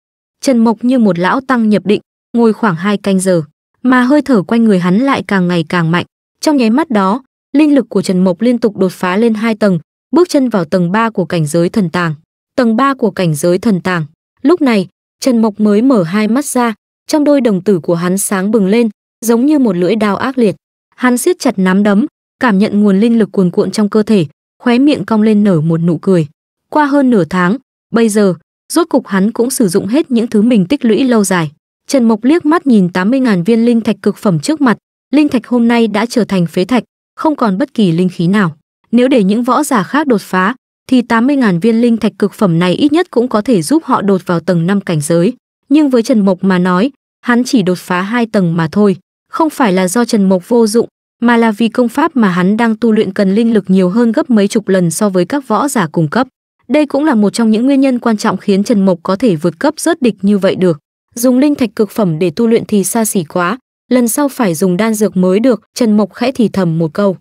trần mộc như một lão tăng nhập định ngồi khoảng hai canh giờ mà hơi thở quanh người hắn lại càng ngày càng mạnh trong nháy mắt đó linh lực của trần mộc liên tục đột phá lên hai tầng bước chân vào tầng 3 của cảnh giới thần tàng. Tầng 3 của cảnh giới thần tàng. Lúc này, Trần Mộc mới mở hai mắt ra, trong đôi đồng tử của hắn sáng bừng lên, giống như một lưỡi dao ác liệt. Hắn siết chặt nắm đấm, cảm nhận nguồn linh lực cuồn cuộn trong cơ thể, khóe miệng cong lên nở một nụ cười. Qua hơn nửa tháng, bây giờ, rốt cục hắn cũng sử dụng hết những thứ mình tích lũy lâu dài. Trần Mộc liếc mắt nhìn 80.000 viên linh thạch cực phẩm trước mặt, linh thạch hôm nay đã trở thành phế thạch, không còn bất kỳ linh khí nào. Nếu để những võ giả khác đột phá, thì 80.000 viên linh thạch cực phẩm này ít nhất cũng có thể giúp họ đột vào tầng 5 cảnh giới. Nhưng với Trần Mộc mà nói, hắn chỉ đột phá hai tầng mà thôi. Không phải là do Trần Mộc vô dụng, mà là vì công pháp mà hắn đang tu luyện cần linh lực nhiều hơn gấp mấy chục lần so với các võ giả cùng cấp. Đây cũng là một trong những nguyên nhân quan trọng khiến Trần Mộc có thể vượt cấp rớt địch như vậy được. Dùng linh thạch cực phẩm để tu luyện thì xa xỉ quá, lần sau phải dùng đan dược mới được, Trần Mộc khẽ thì thầm một câu.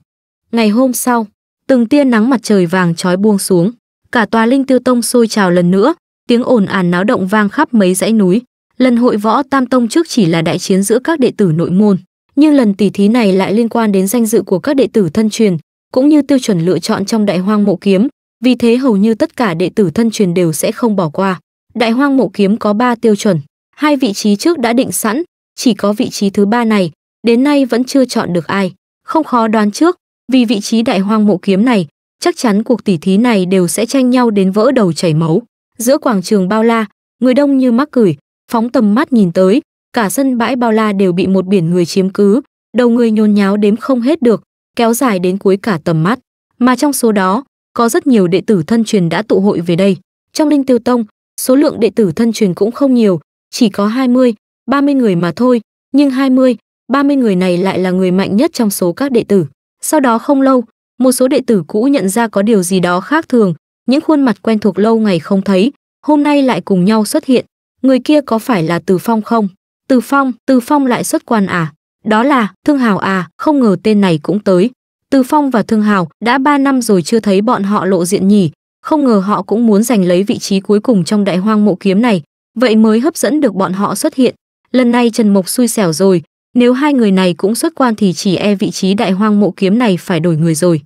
Ngày hôm sau, Từng tia nắng mặt trời vàng trói buông xuống, cả tòa linh tiêu tông sôi trào lần nữa, tiếng ồn àn náo động vang khắp mấy dãy núi. Lần hội võ Tam Tông trước chỉ là đại chiến giữa các đệ tử nội môn, nhưng lần tỷ thí này lại liên quan đến danh dự của các đệ tử thân truyền, cũng như tiêu chuẩn lựa chọn trong đại hoang mộ kiếm, vì thế hầu như tất cả đệ tử thân truyền đều sẽ không bỏ qua. Đại hoang mộ kiếm có ba tiêu chuẩn, hai vị trí trước đã định sẵn, chỉ có vị trí thứ ba này, đến nay vẫn chưa chọn được ai. Không khó đoán trước, vì vị trí đại hoang mộ kiếm này, chắc chắn cuộc tỉ thí này đều sẽ tranh nhau đến vỡ đầu chảy máu. Giữa quảng trường bao la, người đông như mắc cười, phóng tầm mắt nhìn tới, cả sân bãi bao la đều bị một biển người chiếm cứ, đầu người nhôn nháo đếm không hết được, kéo dài đến cuối cả tầm mắt. Mà trong số đó, có rất nhiều đệ tử thân truyền đã tụ hội về đây. Trong Linh Tiêu Tông, số lượng đệ tử thân truyền cũng không nhiều, chỉ có 20, 30 người mà thôi, nhưng 20, 30 người này lại là người mạnh nhất trong số các đệ tử. Sau đó không lâu, một số đệ tử cũ nhận ra có điều gì đó khác thường, những khuôn mặt quen thuộc lâu ngày không thấy, hôm nay lại cùng nhau xuất hiện. Người kia có phải là Từ Phong không? Từ Phong, Từ Phong lại xuất quan à? Đó là Thương Hào à, không ngờ tên này cũng tới. Từ Phong và Thương Hào đã 3 năm rồi chưa thấy bọn họ lộ diện nhỉ, không ngờ họ cũng muốn giành lấy vị trí cuối cùng trong đại hoang mộ kiếm này, vậy mới hấp dẫn được bọn họ xuất hiện. Lần này Trần Mộc xui xẻo rồi, nếu hai người này cũng xuất quan thì chỉ e vị trí đại hoang mộ kiếm này phải đổi người rồi.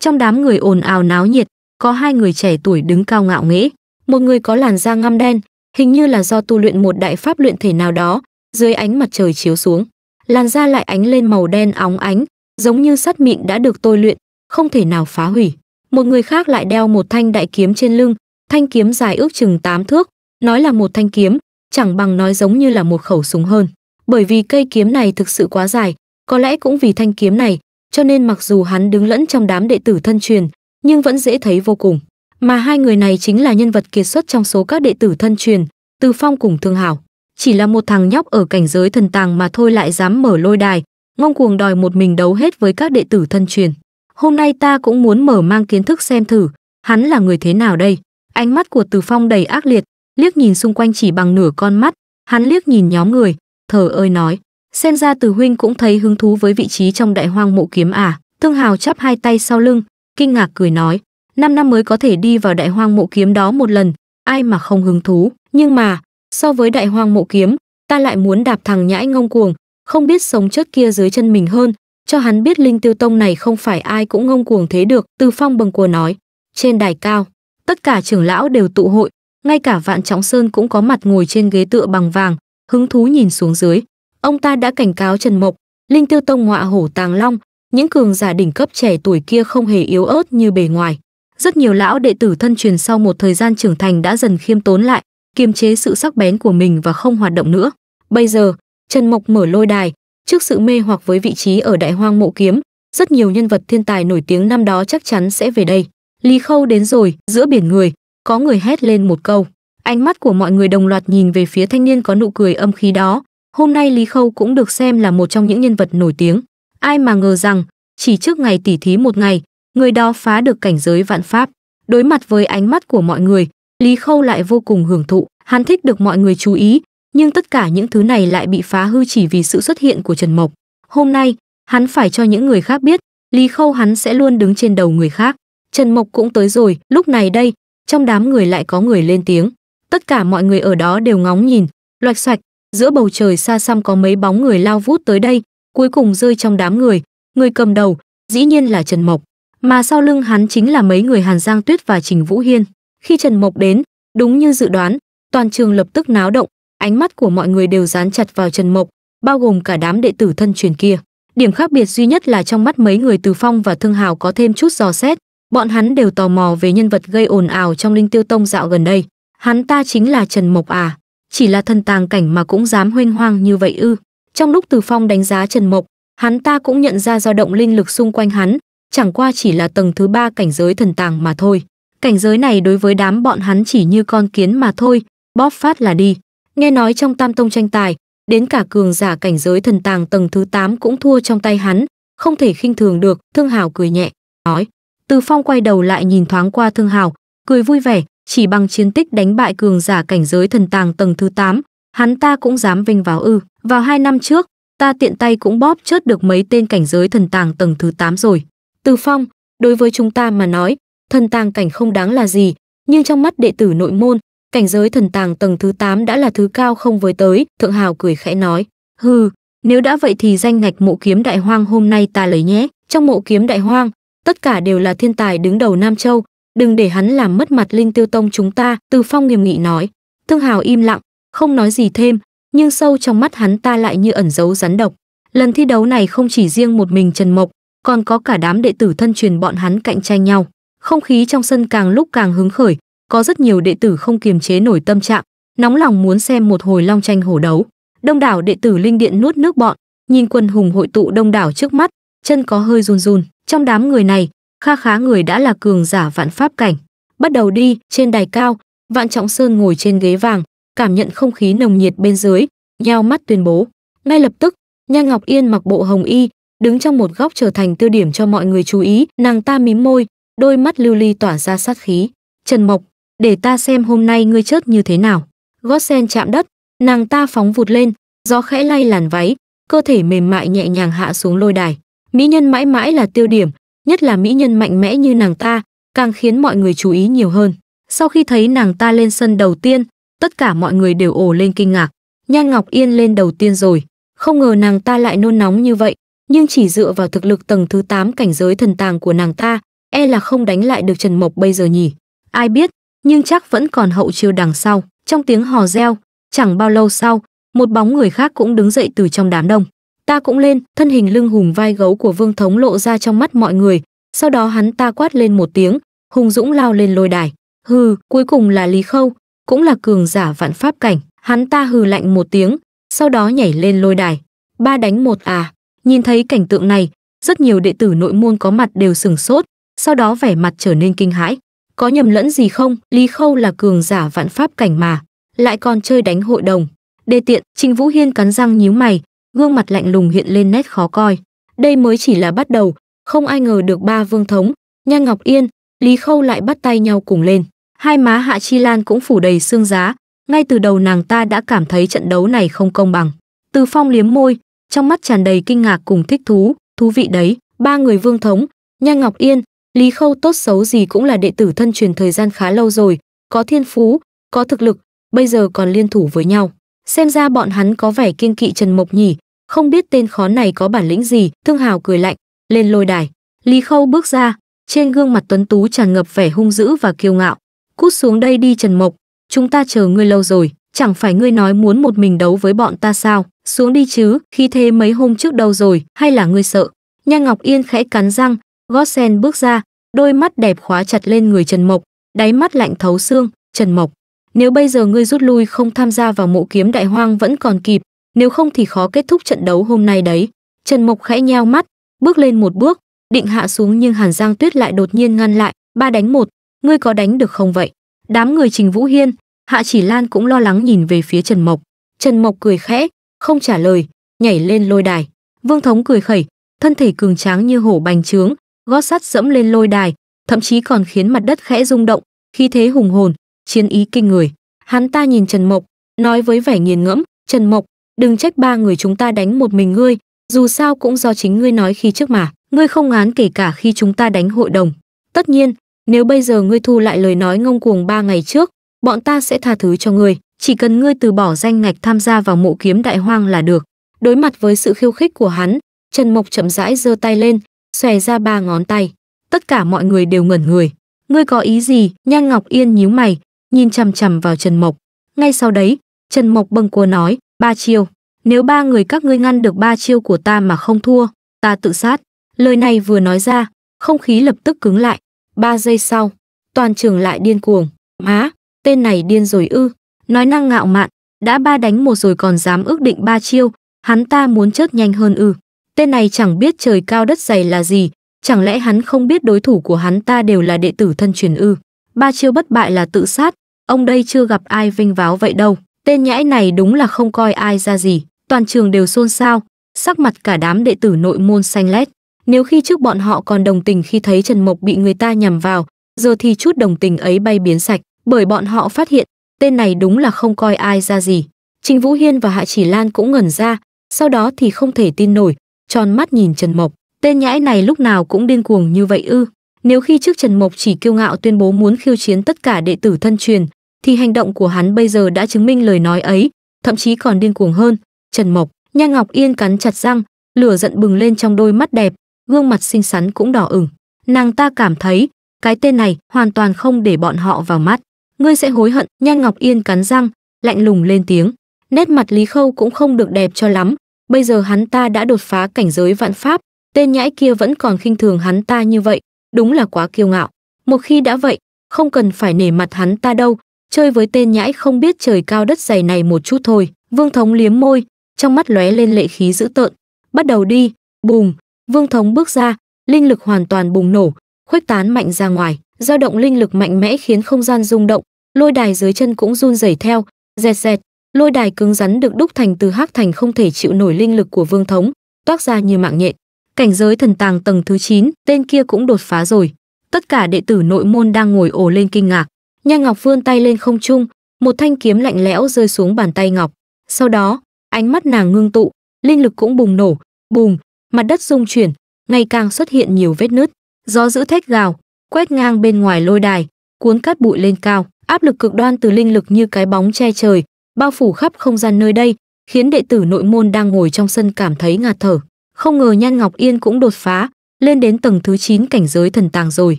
Trong đám người ồn ào náo nhiệt, có hai người trẻ tuổi đứng cao ngạo nghễ, một người có làn da ngăm đen, hình như là do tu luyện một đại pháp luyện thể nào đó, dưới ánh mặt trời chiếu xuống, làn da lại ánh lên màu đen óng ánh, giống như sắt mịn đã được tôi luyện, không thể nào phá hủy. Một người khác lại đeo một thanh đại kiếm trên lưng, thanh kiếm dài ước chừng 8 thước, nói là một thanh kiếm, chẳng bằng nói giống như là một khẩu súng hơn bởi vì cây kiếm này thực sự quá dài, có lẽ cũng vì thanh kiếm này, cho nên mặc dù hắn đứng lẫn trong đám đệ tử thân truyền, nhưng vẫn dễ thấy vô cùng. Mà hai người này chính là nhân vật kiệt xuất trong số các đệ tử thân truyền, Từ Phong cùng Thương Hảo. Chỉ là một thằng nhóc ở cảnh giới thần tàng mà thôi lại dám mở lôi đài, ngông cuồng đòi một mình đấu hết với các đệ tử thân truyền. Hôm nay ta cũng muốn mở mang kiến thức xem thử, hắn là người thế nào đây? Ánh mắt của Từ Phong đầy ác liệt, liếc nhìn xung quanh chỉ bằng nửa con mắt, hắn liếc nhìn nhóm người, thờ ơi nói xem ra từ huynh cũng thấy hứng thú với vị trí trong đại hoang mộ kiếm à thương hào chắp hai tay sau lưng kinh ngạc cười nói năm năm mới có thể đi vào đại hoang mộ kiếm đó một lần ai mà không hứng thú nhưng mà so với đại hoang mộ kiếm ta lại muốn đạp thằng nhãi ngông cuồng không biết sống chết kia dưới chân mình hơn cho hắn biết linh tiêu tông này không phải ai cũng ngông cuồng thế được từ phong bừng cùa nói trên đài cao tất cả trưởng lão đều tụ hội ngay cả vạn trọng sơn cũng có mặt ngồi trên ghế tựa bằng vàng hứng thú nhìn xuống dưới. Ông ta đã cảnh cáo Trần Mộc, Linh Tiêu Tông ngọa hổ tàng long, những cường giả đỉnh cấp trẻ tuổi kia không hề yếu ớt như bề ngoài. Rất nhiều lão đệ tử thân truyền sau một thời gian trưởng thành đã dần khiêm tốn lại, kiềm chế sự sắc bén của mình và không hoạt động nữa. Bây giờ, Trần Mộc mở lôi đài, trước sự mê hoặc với vị trí ở Đại Hoang Mộ Kiếm, rất nhiều nhân vật thiên tài nổi tiếng năm đó chắc chắn sẽ về đây. Lý Khâu đến rồi, giữa biển người, có người hét lên một câu ánh mắt của mọi người đồng loạt nhìn về phía thanh niên có nụ cười âm khí đó hôm nay lý khâu cũng được xem là một trong những nhân vật nổi tiếng ai mà ngờ rằng chỉ trước ngày tỉ thí một ngày người đó phá được cảnh giới vạn pháp đối mặt với ánh mắt của mọi người lý khâu lại vô cùng hưởng thụ hắn thích được mọi người chú ý nhưng tất cả những thứ này lại bị phá hư chỉ vì sự xuất hiện của trần mộc hôm nay hắn phải cho những người khác biết lý khâu hắn sẽ luôn đứng trên đầu người khác trần mộc cũng tới rồi lúc này đây trong đám người lại có người lên tiếng tất cả mọi người ở đó đều ngóng nhìn loạch xoạch giữa bầu trời xa xăm có mấy bóng người lao vút tới đây cuối cùng rơi trong đám người người cầm đầu dĩ nhiên là trần mộc mà sau lưng hắn chính là mấy người hàn giang tuyết và trình vũ hiên khi trần mộc đến đúng như dự đoán toàn trường lập tức náo động ánh mắt của mọi người đều dán chặt vào trần mộc bao gồm cả đám đệ tử thân truyền kia điểm khác biệt duy nhất là trong mắt mấy người từ phong và thương hào có thêm chút dò xét bọn hắn đều tò mò về nhân vật gây ồn ào trong linh tiêu tông dạo gần đây Hắn ta chính là Trần Mộc à, chỉ là thần tàng cảnh mà cũng dám huynh hoang như vậy ư. Trong lúc Từ Phong đánh giá Trần Mộc, hắn ta cũng nhận ra dao động linh lực xung quanh hắn, chẳng qua chỉ là tầng thứ ba cảnh giới thần tàng mà thôi. Cảnh giới này đối với đám bọn hắn chỉ như con kiến mà thôi, bóp phát là đi. Nghe nói trong tam tông tranh tài, đến cả cường giả cảnh giới thần tàng tầng thứ 8 cũng thua trong tay hắn, không thể khinh thường được, Thương Hào cười nhẹ, nói. Từ Phong quay đầu lại nhìn thoáng qua Thương Hào, cười vui vẻ, chỉ bằng chiến tích đánh bại cường giả cảnh giới thần tàng tầng thứ 8, hắn ta cũng dám vinh vào ư. Vào hai năm trước, ta tiện tay cũng bóp chớt được mấy tên cảnh giới thần tàng tầng thứ 8 rồi. Từ phong, đối với chúng ta mà nói, thần tàng cảnh không đáng là gì, nhưng trong mắt đệ tử nội môn, cảnh giới thần tàng tầng thứ 8 đã là thứ cao không với tới, thượng hào cười khẽ nói. Hừ, nếu đã vậy thì danh ngạch mộ kiếm đại hoang hôm nay ta lấy nhé. Trong mộ kiếm đại hoang, tất cả đều là thiên tài đứng đầu Nam Châu, đừng để hắn làm mất mặt linh tiêu tông chúng ta từ phong nghiêm nghị nói thương hào im lặng không nói gì thêm nhưng sâu trong mắt hắn ta lại như ẩn giấu rắn độc lần thi đấu này không chỉ riêng một mình trần mộc còn có cả đám đệ tử thân truyền bọn hắn cạnh tranh nhau không khí trong sân càng lúc càng hứng khởi có rất nhiều đệ tử không kiềm chế nổi tâm trạng nóng lòng muốn xem một hồi long tranh hổ đấu đông đảo đệ tử linh điện nuốt nước bọn nhìn quân hùng hội tụ đông đảo trước mắt chân có hơi run run trong đám người này kha khá người đã là cường giả vạn pháp cảnh bắt đầu đi trên đài cao vạn trọng sơn ngồi trên ghế vàng cảm nhận không khí nồng nhiệt bên dưới nhao mắt tuyên bố ngay lập tức nhan ngọc yên mặc bộ hồng y đứng trong một góc trở thành tiêu điểm cho mọi người chú ý nàng ta mím môi đôi mắt lưu ly tỏa ra sát khí trần mộc để ta xem hôm nay ngươi chớt như thế nào gót sen chạm đất nàng ta phóng vụt lên gió khẽ lay làn váy cơ thể mềm mại nhẹ nhàng hạ xuống lôi đài mỹ nhân mãi mãi là tiêu điểm nhất là mỹ nhân mạnh mẽ như nàng ta, càng khiến mọi người chú ý nhiều hơn. Sau khi thấy nàng ta lên sân đầu tiên, tất cả mọi người đều ồ lên kinh ngạc. Nhan Ngọc Yên lên đầu tiên rồi, không ngờ nàng ta lại nôn nóng như vậy, nhưng chỉ dựa vào thực lực tầng thứ 8 cảnh giới thần tàng của nàng ta, e là không đánh lại được Trần Mộc bây giờ nhỉ. Ai biết, nhưng chắc vẫn còn hậu chiêu đằng sau. Trong tiếng hò reo, chẳng bao lâu sau, một bóng người khác cũng đứng dậy từ trong đám đông ta cũng lên thân hình lưng hùng vai gấu của vương thống lộ ra trong mắt mọi người sau đó hắn ta quát lên một tiếng hùng dũng lao lên lôi đài hừ cuối cùng là lý khâu cũng là cường giả vạn pháp cảnh hắn ta hừ lạnh một tiếng sau đó nhảy lên lôi đài ba đánh một à nhìn thấy cảnh tượng này rất nhiều đệ tử nội môn có mặt đều sừng sốt sau đó vẻ mặt trở nên kinh hãi có nhầm lẫn gì không lý khâu là cường giả vạn pháp cảnh mà lại còn chơi đánh hội đồng Đề tiện trình vũ hiên cắn răng nhíu mày gương mặt lạnh lùng hiện lên nét khó coi. Đây mới chỉ là bắt đầu, không ai ngờ được ba vương thống, nha Ngọc Yên, Lý Khâu lại bắt tay nhau cùng lên. Hai má Hạ Chi Lan cũng phủ đầy xương giá, ngay từ đầu nàng ta đã cảm thấy trận đấu này không công bằng. Từ Phong liếm môi, trong mắt tràn đầy kinh ngạc cùng thích thú, thú vị đấy, ba người vương thống, nha Ngọc Yên, Lý Khâu tốt xấu gì cũng là đệ tử thân truyền thời gian khá lâu rồi, có thiên phú, có thực lực, bây giờ còn liên thủ với nhau xem ra bọn hắn có vẻ kiêng kỵ Trần Mộc nhỉ, không biết tên khó này có bản lĩnh gì, Thương Hào cười lạnh, lên lôi đài. Lý Khâu bước ra, trên gương mặt tuấn tú tràn ngập vẻ hung dữ và kiêu ngạo. Cút xuống đây đi Trần Mộc, chúng ta chờ ngươi lâu rồi, chẳng phải ngươi nói muốn một mình đấu với bọn ta sao, xuống đi chứ, khi thế mấy hôm trước đâu rồi, hay là ngươi sợ. Nha Ngọc Yên khẽ cắn răng, gót sen bước ra, đôi mắt đẹp khóa chặt lên người Trần Mộc, đáy mắt lạnh thấu xương, Trần Mộc. Nếu bây giờ ngươi rút lui không tham gia vào mộ kiếm đại hoang vẫn còn kịp, nếu không thì khó kết thúc trận đấu hôm nay đấy. Trần Mộc khẽ nheo mắt, bước lên một bước, định hạ xuống nhưng Hàn Giang Tuyết lại đột nhiên ngăn lại, ba đánh một, ngươi có đánh được không vậy? Đám người Trình Vũ Hiên, Hạ Chỉ Lan cũng lo lắng nhìn về phía Trần Mộc. Trần Mộc cười khẽ, không trả lời, nhảy lên lôi đài. Vương Thống cười khẩy, thân thể cường tráng như hổ bành trướng, gót sắt dẫm lên lôi đài, thậm chí còn khiến mặt đất khẽ rung động, khí thế hùng hồn, chiến ý kinh người hắn ta nhìn trần mộc nói với vẻ nghiền ngẫm trần mộc đừng trách ba người chúng ta đánh một mình ngươi dù sao cũng do chính ngươi nói khi trước mà ngươi không án kể cả khi chúng ta đánh hội đồng tất nhiên nếu bây giờ ngươi thu lại lời nói ngông cuồng ba ngày trước bọn ta sẽ tha thứ cho ngươi chỉ cần ngươi từ bỏ danh ngạch tham gia vào mộ kiếm đại hoang là được đối mặt với sự khiêu khích của hắn trần mộc chậm rãi giơ tay lên xòe ra ba ngón tay tất cả mọi người đều ngẩn người ngươi có ý gì nhan ngọc yên nhíu mày nhìn chằm chằm vào Trần Mộc. Ngay sau đấy, Trần Mộc bâng quơ nói, ba chiêu. Nếu ba người các ngươi ngăn được ba chiêu của ta mà không thua, ta tự sát. Lời này vừa nói ra, không khí lập tức cứng lại. Ba giây sau, toàn trường lại điên cuồng. Má, tên này điên rồi ư. Nói năng ngạo mạn, đã ba đánh một rồi còn dám ước định ba chiêu, hắn ta muốn chết nhanh hơn ư. Tên này chẳng biết trời cao đất dày là gì, chẳng lẽ hắn không biết đối thủ của hắn ta đều là đệ tử thân truyền ư ba chiêu bất bại là tự sát, ông đây chưa gặp ai vinh váo vậy đâu. Tên nhãi này đúng là không coi ai ra gì, toàn trường đều xôn xao, sắc mặt cả đám đệ tử nội môn xanh lét. Nếu khi trước bọn họ còn đồng tình khi thấy Trần Mộc bị người ta nhầm vào, giờ thì chút đồng tình ấy bay biến sạch, bởi bọn họ phát hiện tên này đúng là không coi ai ra gì. Trình Vũ Hiên và Hạ Chỉ Lan cũng ngẩn ra, sau đó thì không thể tin nổi, tròn mắt nhìn Trần Mộc. Tên nhãi này lúc nào cũng điên cuồng như vậy ư? Nếu khi trước Trần Mộc chỉ kiêu ngạo tuyên bố muốn khiêu chiến tất cả đệ tử thân truyền, thì hành động của hắn bây giờ đã chứng minh lời nói ấy, thậm chí còn điên cuồng hơn. Trần Mộc, Nha Ngọc Yên cắn chặt răng, lửa giận bừng lên trong đôi mắt đẹp, gương mặt xinh xắn cũng đỏ ửng. Nàng ta cảm thấy, cái tên này hoàn toàn không để bọn họ vào mắt. Ngươi sẽ hối hận, Nha Ngọc Yên cắn răng, lạnh lùng lên tiếng. Nét mặt Lý Khâu cũng không được đẹp cho lắm, bây giờ hắn ta đã đột phá cảnh giới vạn pháp, tên nhãi kia vẫn còn khinh thường hắn ta như vậy, đúng là quá kiêu ngạo. Một khi đã vậy, không cần phải nể mặt hắn ta đâu, chơi với tên nhãi không biết trời cao đất dày này một chút thôi. Vương Thống liếm môi, trong mắt lóe lên lệ khí dữ tợn. Bắt đầu đi, Bùng. Vương Thống bước ra, linh lực hoàn toàn bùng nổ, khuếch tán mạnh ra ngoài, dao động linh lực mạnh mẽ khiến không gian rung động, lôi đài dưới chân cũng run rẩy theo, dẹt dẹt, lôi đài cứng rắn được đúc thành từ hắc thành không thể chịu nổi linh lực của Vương Thống, toát ra như mạng nhện cảnh giới thần tàng tầng thứ 9, tên kia cũng đột phá rồi. Tất cả đệ tử nội môn đang ngồi ồ lên kinh ngạc. Nha Ngọc vươn tay lên không trung, một thanh kiếm lạnh lẽo rơi xuống bàn tay Ngọc. Sau đó, ánh mắt nàng ngưng tụ, linh lực cũng bùng nổ, bùng, mặt đất rung chuyển, ngày càng xuất hiện nhiều vết nứt. Gió giữ thét gào, quét ngang bên ngoài lôi đài, cuốn cát bụi lên cao, áp lực cực đoan từ linh lực như cái bóng che trời, bao phủ khắp không gian nơi đây, khiến đệ tử nội môn đang ngồi trong sân cảm thấy ngạt thở. Không ngờ Nhan Ngọc Yên cũng đột phá, lên đến tầng thứ 9 cảnh giới thần tàng rồi.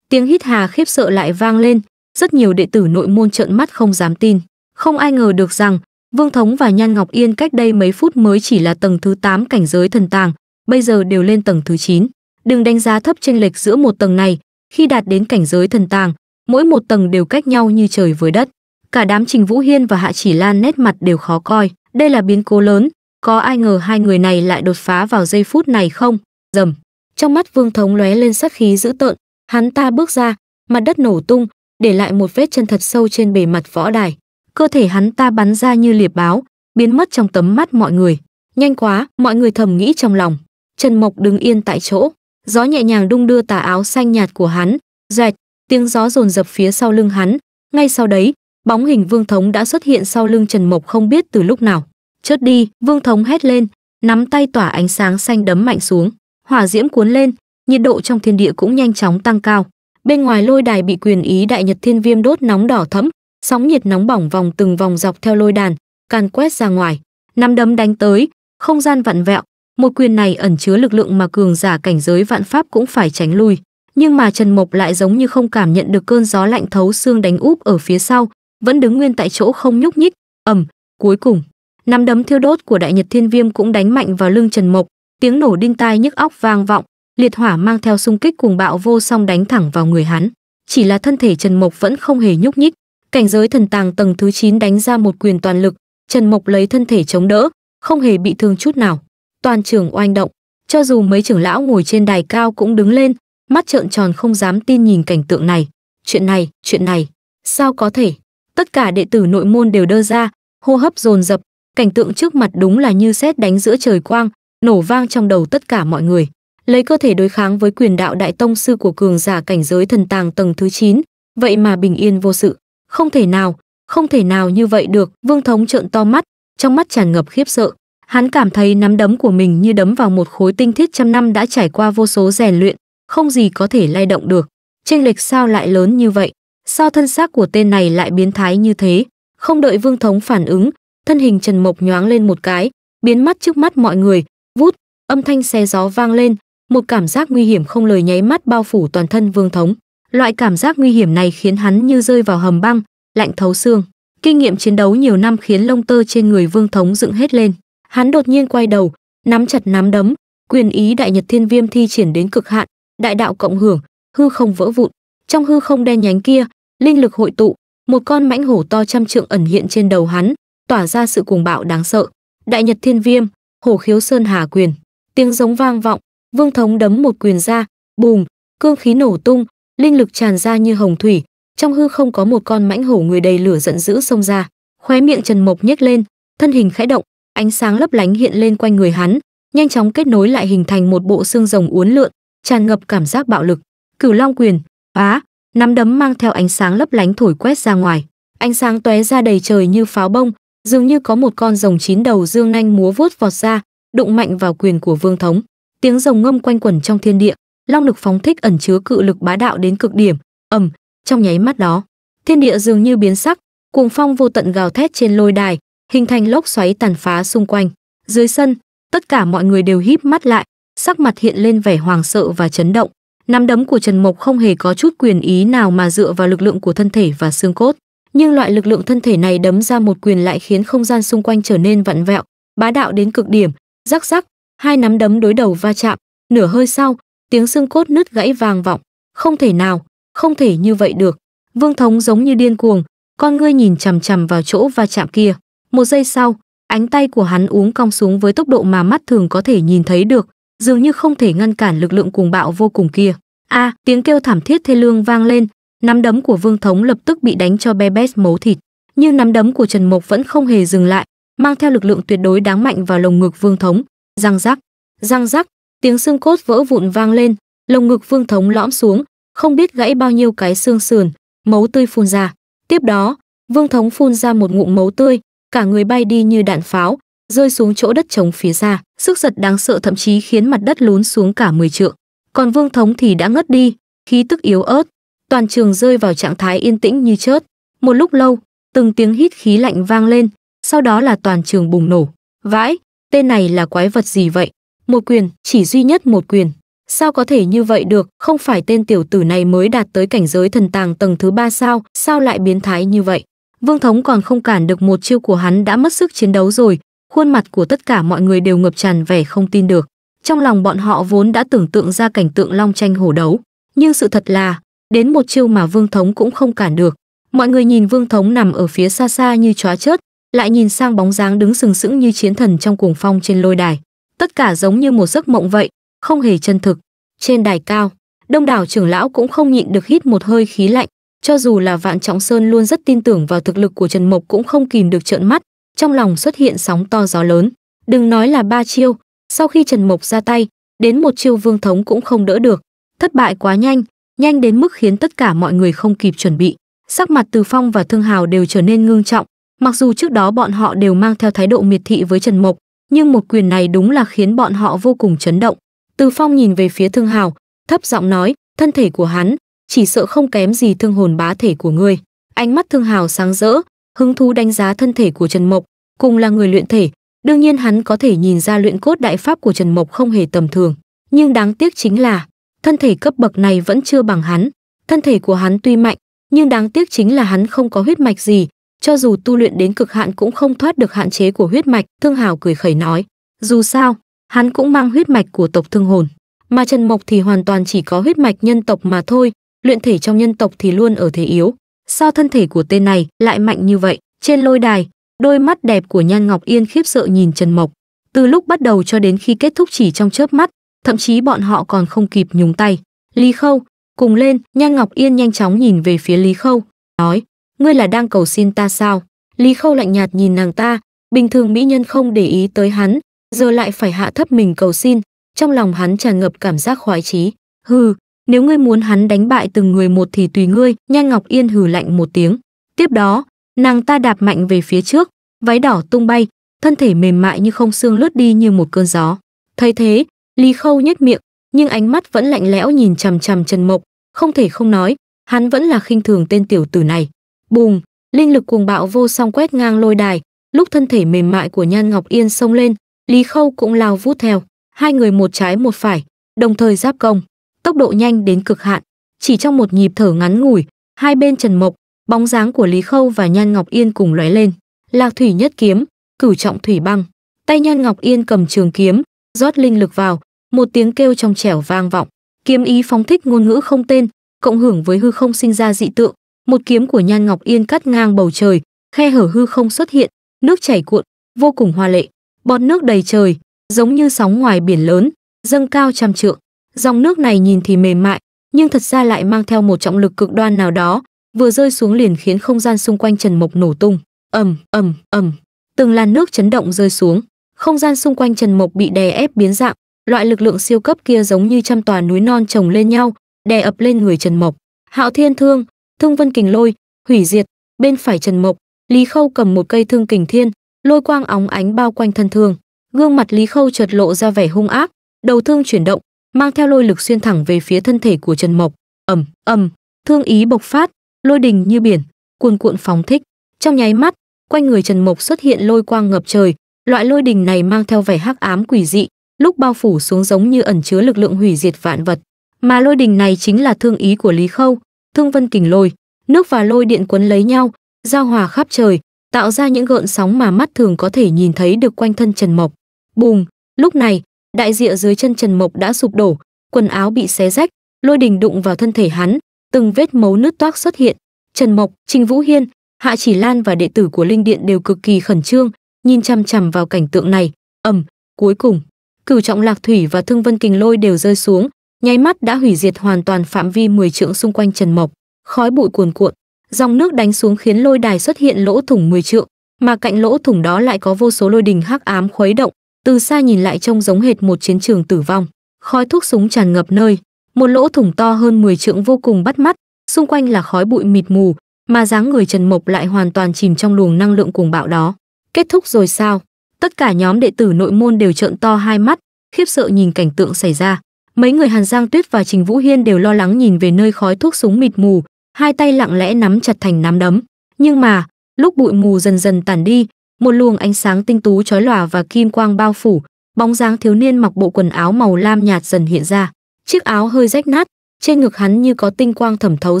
Tiếng hít hà khiếp sợ lại vang lên, rất nhiều đệ tử nội môn trợn mắt không dám tin. Không ai ngờ được rằng, Vương Thống và Nhan Ngọc Yên cách đây mấy phút mới chỉ là tầng thứ 8 cảnh giới thần tàng, bây giờ đều lên tầng thứ 9. Đừng đánh giá thấp chênh lệch giữa một tầng này, khi đạt đến cảnh giới thần tàng, mỗi một tầng đều cách nhau như trời với đất. Cả đám Trình Vũ Hiên và Hạ Chỉ Lan nét mặt đều khó coi, đây là biến cố lớn, có ai ngờ hai người này lại đột phá vào giây phút này không? Dầm. Trong mắt Vương Thống lóe lên sát khí dữ tợn, hắn ta bước ra, mặt đất nổ tung, để lại một vết chân thật sâu trên bề mặt võ đài. Cơ thể hắn ta bắn ra như liệp báo, biến mất trong tấm mắt mọi người. Nhanh quá, mọi người thầm nghĩ trong lòng. Trần Mộc đứng yên tại chỗ, gió nhẹ nhàng đung đưa tà áo xanh nhạt của hắn, rẹt, tiếng gió rồn dập phía sau lưng hắn, ngay sau đấy, bóng hình Vương Thống đã xuất hiện sau lưng Trần Mộc không biết từ lúc nào chớt đi vương thống hét lên nắm tay tỏa ánh sáng xanh đấm mạnh xuống hỏa diễm cuốn lên nhiệt độ trong thiên địa cũng nhanh chóng tăng cao bên ngoài lôi đài bị quyền ý đại nhật thiên viêm đốt nóng đỏ thẫm sóng nhiệt nóng bỏng vòng từng vòng dọc theo lôi đàn càn quét ra ngoài năm đấm đánh tới không gian vặn vẹo một quyền này ẩn chứa lực lượng mà cường giả cảnh giới vạn pháp cũng phải tránh lui nhưng mà trần mộc lại giống như không cảm nhận được cơn gió lạnh thấu xương đánh úp ở phía sau vẫn đứng nguyên tại chỗ không nhúc nhích ầm cuối cùng nắm đấm thiêu đốt của đại nhật thiên viêm cũng đánh mạnh vào lưng trần mộc tiếng nổ đinh tai nhức óc vang vọng liệt hỏa mang theo xung kích cuồng bạo vô song đánh thẳng vào người hắn chỉ là thân thể trần mộc vẫn không hề nhúc nhích cảnh giới thần tàng tầng thứ 9 đánh ra một quyền toàn lực trần mộc lấy thân thể chống đỡ không hề bị thương chút nào toàn trường oanh động cho dù mấy trưởng lão ngồi trên đài cao cũng đứng lên mắt trợn tròn không dám tin nhìn cảnh tượng này chuyện này chuyện này sao có thể tất cả đệ tử nội môn đều đơ ra hô hấp dồn dập cảnh tượng trước mặt đúng là như xét đánh giữa trời quang, nổ vang trong đầu tất cả mọi người. Lấy cơ thể đối kháng với quyền đạo đại tông sư của cường giả cảnh giới thần tàng tầng thứ 9, vậy mà bình yên vô sự, không thể nào, không thể nào như vậy được, Vương Thống trợn to mắt, trong mắt tràn ngập khiếp sợ. Hắn cảm thấy nắm đấm của mình như đấm vào một khối tinh thiết trăm năm đã trải qua vô số rèn luyện, không gì có thể lay động được. Chênh lệch sao lại lớn như vậy? Sao thân xác của tên này lại biến thái như thế? Không đợi Vương Thống phản ứng, thân hình Trần Mộc nhoáng lên một cái, biến mất trước mắt mọi người, vút, âm thanh xe gió vang lên, một cảm giác nguy hiểm không lời nháy mắt bao phủ toàn thân Vương Thống. Loại cảm giác nguy hiểm này khiến hắn như rơi vào hầm băng, lạnh thấu xương. Kinh nghiệm chiến đấu nhiều năm khiến lông tơ trên người Vương Thống dựng hết lên. Hắn đột nhiên quay đầu, nắm chặt nắm đấm, quyền ý đại nhật thiên viêm thi triển đến cực hạn, đại đạo cộng hưởng, hư không vỡ vụn. Trong hư không đen nhánh kia, linh lực hội tụ, một con mãnh hổ to trăm trượng ẩn hiện trên đầu hắn, tỏa ra sự cuồng bạo đáng sợ. Đại Nhật Thiên Viêm, Hổ Khiếu Sơn Hà Quyền, tiếng giống vang vọng, Vương Thống đấm một quyền ra, bùm, cương khí nổ tung, linh lực tràn ra như hồng thủy, trong hư không có một con mãnh hổ người đầy lửa giận dữ xông ra, khóe miệng Trần Mộc nhếch lên, thân hình khẽ động, ánh sáng lấp lánh hiện lên quanh người hắn, nhanh chóng kết nối lại hình thành một bộ xương rồng uốn lượn, tràn ngập cảm giác bạo lực. Cửu Long Quyền, á, nắm đấm mang theo ánh sáng lấp lánh thổi quét ra ngoài, ánh sáng tóe ra đầy trời như pháo bông, dường như có một con rồng chín đầu dương nanh múa vuốt vọt ra đụng mạnh vào quyền của vương thống tiếng rồng ngâm quanh quẩn trong thiên địa long lực phóng thích ẩn chứa cự lực bá đạo đến cực điểm ầm trong nháy mắt đó thiên địa dường như biến sắc cuồng phong vô tận gào thét trên lôi đài hình thành lốc xoáy tàn phá xung quanh dưới sân tất cả mọi người đều híp mắt lại sắc mặt hiện lên vẻ hoàng sợ và chấn động nắm đấm của trần mộc không hề có chút quyền ý nào mà dựa vào lực lượng của thân thể và xương cốt nhưng loại lực lượng thân thể này đấm ra một quyền lại khiến không gian xung quanh trở nên vặn vẹo, bá đạo đến cực điểm, rắc rắc, hai nắm đấm đối đầu va chạm, nửa hơi sau, tiếng xương cốt nứt gãy vang vọng, không thể nào, không thể như vậy được. Vương Thống giống như điên cuồng, con ngươi nhìn chằm chằm vào chỗ va chạm kia. Một giây sau, ánh tay của hắn uống cong xuống với tốc độ mà mắt thường có thể nhìn thấy được, dường như không thể ngăn cản lực lượng cuồng bạo vô cùng kia. A, à, tiếng kêu thảm thiết thê lương vang lên, nắm đấm của Vương Thống lập tức bị đánh cho be bét máu thịt, nhưng nắm đấm của Trần Mộc vẫn không hề dừng lại, mang theo lực lượng tuyệt đối đáng mạnh vào lồng ngực Vương Thống, răng rắc, răng rắc, tiếng xương cốt vỡ vụn vang lên, lồng ngực Vương Thống lõm xuống, không biết gãy bao nhiêu cái xương sườn, máu tươi phun ra. Tiếp đó, Vương Thống phun ra một ngụm máu tươi, cả người bay đi như đạn pháo, rơi xuống chỗ đất trống phía xa, sức giật đáng sợ thậm chí khiến mặt đất lún xuống cả mười trượng. Còn Vương Thống thì đã ngất đi, khí tức yếu ớt, toàn trường rơi vào trạng thái yên tĩnh như chớp. Một lúc lâu, từng tiếng hít khí lạnh vang lên, sau đó là toàn trường bùng nổ. Vãi, tên này là quái vật gì vậy? Một quyền, chỉ duy nhất một quyền. Sao có thể như vậy được, không phải tên tiểu tử này mới đạt tới cảnh giới thần tàng tầng thứ ba sao, sao lại biến thái như vậy? Vương Thống còn không cản được một chiêu của hắn đã mất sức chiến đấu rồi, khuôn mặt của tất cả mọi người đều ngập tràn vẻ không tin được. Trong lòng bọn họ vốn đã tưởng tượng ra cảnh tượng long tranh hổ đấu, nhưng sự thật là đến một chiêu mà Vương Thống cũng không cản được. Mọi người nhìn Vương Thống nằm ở phía xa xa như chóa chớt, lại nhìn sang bóng dáng đứng sừng sững như chiến thần trong cuồng phong trên lôi đài. Tất cả giống như một giấc mộng vậy, không hề chân thực. Trên đài cao, đông đảo trưởng lão cũng không nhịn được hít một hơi khí lạnh, cho dù là Vạn Trọng Sơn luôn rất tin tưởng vào thực lực của Trần Mộc cũng không kìm được trợn mắt, trong lòng xuất hiện sóng to gió lớn. Đừng nói là ba chiêu, sau khi Trần Mộc ra tay, đến một chiêu Vương Thống cũng không đỡ được. Thất bại quá nhanh, nhanh đến mức khiến tất cả mọi người không kịp chuẩn bị. Sắc mặt Từ Phong và Thương Hào đều trở nên ngưng trọng, mặc dù trước đó bọn họ đều mang theo thái độ miệt thị với Trần Mộc, nhưng một quyền này đúng là khiến bọn họ vô cùng chấn động. Từ Phong nhìn về phía Thương Hào, thấp giọng nói, thân thể của hắn chỉ sợ không kém gì thương hồn bá thể của ngươi. Ánh mắt Thương Hào sáng rỡ, hứng thú đánh giá thân thể của Trần Mộc, cùng là người luyện thể, đương nhiên hắn có thể nhìn ra luyện cốt đại pháp của Trần Mộc không hề tầm thường, nhưng đáng tiếc chính là thân thể cấp bậc này vẫn chưa bằng hắn. Thân thể của hắn tuy mạnh, nhưng đáng tiếc chính là hắn không có huyết mạch gì, cho dù tu luyện đến cực hạn cũng không thoát được hạn chế của huyết mạch, Thương Hảo cười khẩy nói. Dù sao, hắn cũng mang huyết mạch của tộc Thương Hồn, mà Trần Mộc thì hoàn toàn chỉ có huyết mạch nhân tộc mà thôi, luyện thể trong nhân tộc thì luôn ở thế yếu. Sao thân thể của tên này lại mạnh như vậy? Trên lôi đài, đôi mắt đẹp của Nhan Ngọc Yên khiếp sợ nhìn Trần Mộc. Từ lúc bắt đầu cho đến khi kết thúc chỉ trong chớp mắt, thậm chí bọn họ còn không kịp nhúng tay. Lý Khâu, cùng lên, Nhan Ngọc Yên nhanh chóng nhìn về phía Lý Khâu, nói, ngươi là đang cầu xin ta sao? Lý Khâu lạnh nhạt nhìn nàng ta, bình thường mỹ nhân không để ý tới hắn, giờ lại phải hạ thấp mình cầu xin, trong lòng hắn tràn ngập cảm giác khoái chí. Hừ, nếu ngươi muốn hắn đánh bại từng người một thì tùy ngươi, Nhan Ngọc Yên hừ lạnh một tiếng. Tiếp đó, nàng ta đạp mạnh về phía trước, váy đỏ tung bay, thân thể mềm mại như không xương lướt đi như một cơn gió. Thấy thế, Lý Khâu nhếch miệng, nhưng ánh mắt vẫn lạnh lẽo nhìn chằm chằm Trần Mộc, không thể không nói, hắn vẫn là khinh thường tên tiểu tử này. Bùng, linh lực cuồng bạo vô song quét ngang lôi đài, lúc thân thể mềm mại của Nhan Ngọc Yên xông lên, Lý Khâu cũng lao vút theo, hai người một trái một phải, đồng thời giáp công, tốc độ nhanh đến cực hạn, chỉ trong một nhịp thở ngắn ngủi, hai bên Trần Mộc, bóng dáng của Lý Khâu và Nhan Ngọc Yên cùng lóe lên, Lạc Thủy nhất kiếm, cửu trọng thủy băng, tay Nhan Ngọc Yên cầm trường kiếm, rót linh lực vào, một tiếng kêu trong trẻo vang vọng, kiếm ý phóng thích ngôn ngữ không tên, cộng hưởng với hư không sinh ra dị tượng, một kiếm của Nhan Ngọc Yên cắt ngang bầu trời, khe hở hư không xuất hiện, nước chảy cuộn, vô cùng hoa lệ, bọt nước đầy trời, giống như sóng ngoài biển lớn, dâng cao trăm trượng. Dòng nước này nhìn thì mềm mại, nhưng thật ra lại mang theo một trọng lực cực đoan nào đó, vừa rơi xuống liền khiến không gian xung quanh Trần Mộc nổ tung. Ầm, ầm, ầm, từng làn nước chấn động rơi xuống không gian xung quanh Trần Mộc bị đè ép biến dạng, loại lực lượng siêu cấp kia giống như trăm tòa núi non chồng lên nhau, đè ập lên người Trần Mộc. Hạo Thiên Thương, Thương Vân Kình Lôi, Hủy Diệt, bên phải Trần Mộc, Lý Khâu cầm một cây thương kình thiên, lôi quang óng ánh bao quanh thân thương. Gương mặt Lý Khâu chợt lộ ra vẻ hung ác, đầu thương chuyển động, mang theo lôi lực xuyên thẳng về phía thân thể của Trần Mộc. Ầm, ầm, thương ý bộc phát, lôi đình như biển, cuồn cuộn phóng thích. Trong nháy mắt, quanh người Trần Mộc xuất hiện lôi quang ngập trời, Loại lôi đình này mang theo vẻ hắc ám quỷ dị, lúc bao phủ xuống giống như ẩn chứa lực lượng hủy diệt vạn vật. Mà lôi đình này chính là thương ý của Lý Khâu, thương vân kình lôi, nước và lôi điện quấn lấy nhau, giao hòa khắp trời, tạo ra những gợn sóng mà mắt thường có thể nhìn thấy được quanh thân Trần Mộc. Bùng, lúc này, đại địa dưới chân Trần Mộc đã sụp đổ, quần áo bị xé rách, lôi đình đụng vào thân thể hắn, từng vết máu nứt toác xuất hiện. Trần Mộc, Trình Vũ Hiên, Hạ Chỉ Lan và đệ tử của Linh Điện đều cực kỳ khẩn trương, nhìn chằm chằm vào cảnh tượng này ầm cuối cùng cửu trọng lạc thủy và thương vân kình lôi đều rơi xuống nháy mắt đã hủy diệt hoàn toàn phạm vi 10 trượng xung quanh trần mộc khói bụi cuồn cuộn dòng nước đánh xuống khiến lôi đài xuất hiện lỗ thủng 10 trượng mà cạnh lỗ thủng đó lại có vô số lôi đình hắc ám khuấy động từ xa nhìn lại trông giống hệt một chiến trường tử vong khói thuốc súng tràn ngập nơi một lỗ thủng to hơn 10 trượng vô cùng bắt mắt xung quanh là khói bụi mịt mù mà dáng người trần mộc lại hoàn toàn chìm trong luồng năng lượng cuồng bạo đó Kết thúc rồi sao? Tất cả nhóm đệ tử nội môn đều trợn to hai mắt, khiếp sợ nhìn cảnh tượng xảy ra. Mấy người Hàn Giang Tuyết và Trình Vũ Hiên đều lo lắng nhìn về nơi khói thuốc súng mịt mù, hai tay lặng lẽ nắm chặt thành nắm đấm. Nhưng mà, lúc bụi mù dần dần tản đi, một luồng ánh sáng tinh tú chói lòa và kim quang bao phủ, bóng dáng thiếu niên mặc bộ quần áo màu lam nhạt dần hiện ra. Chiếc áo hơi rách nát, trên ngực hắn như có tinh quang thẩm thấu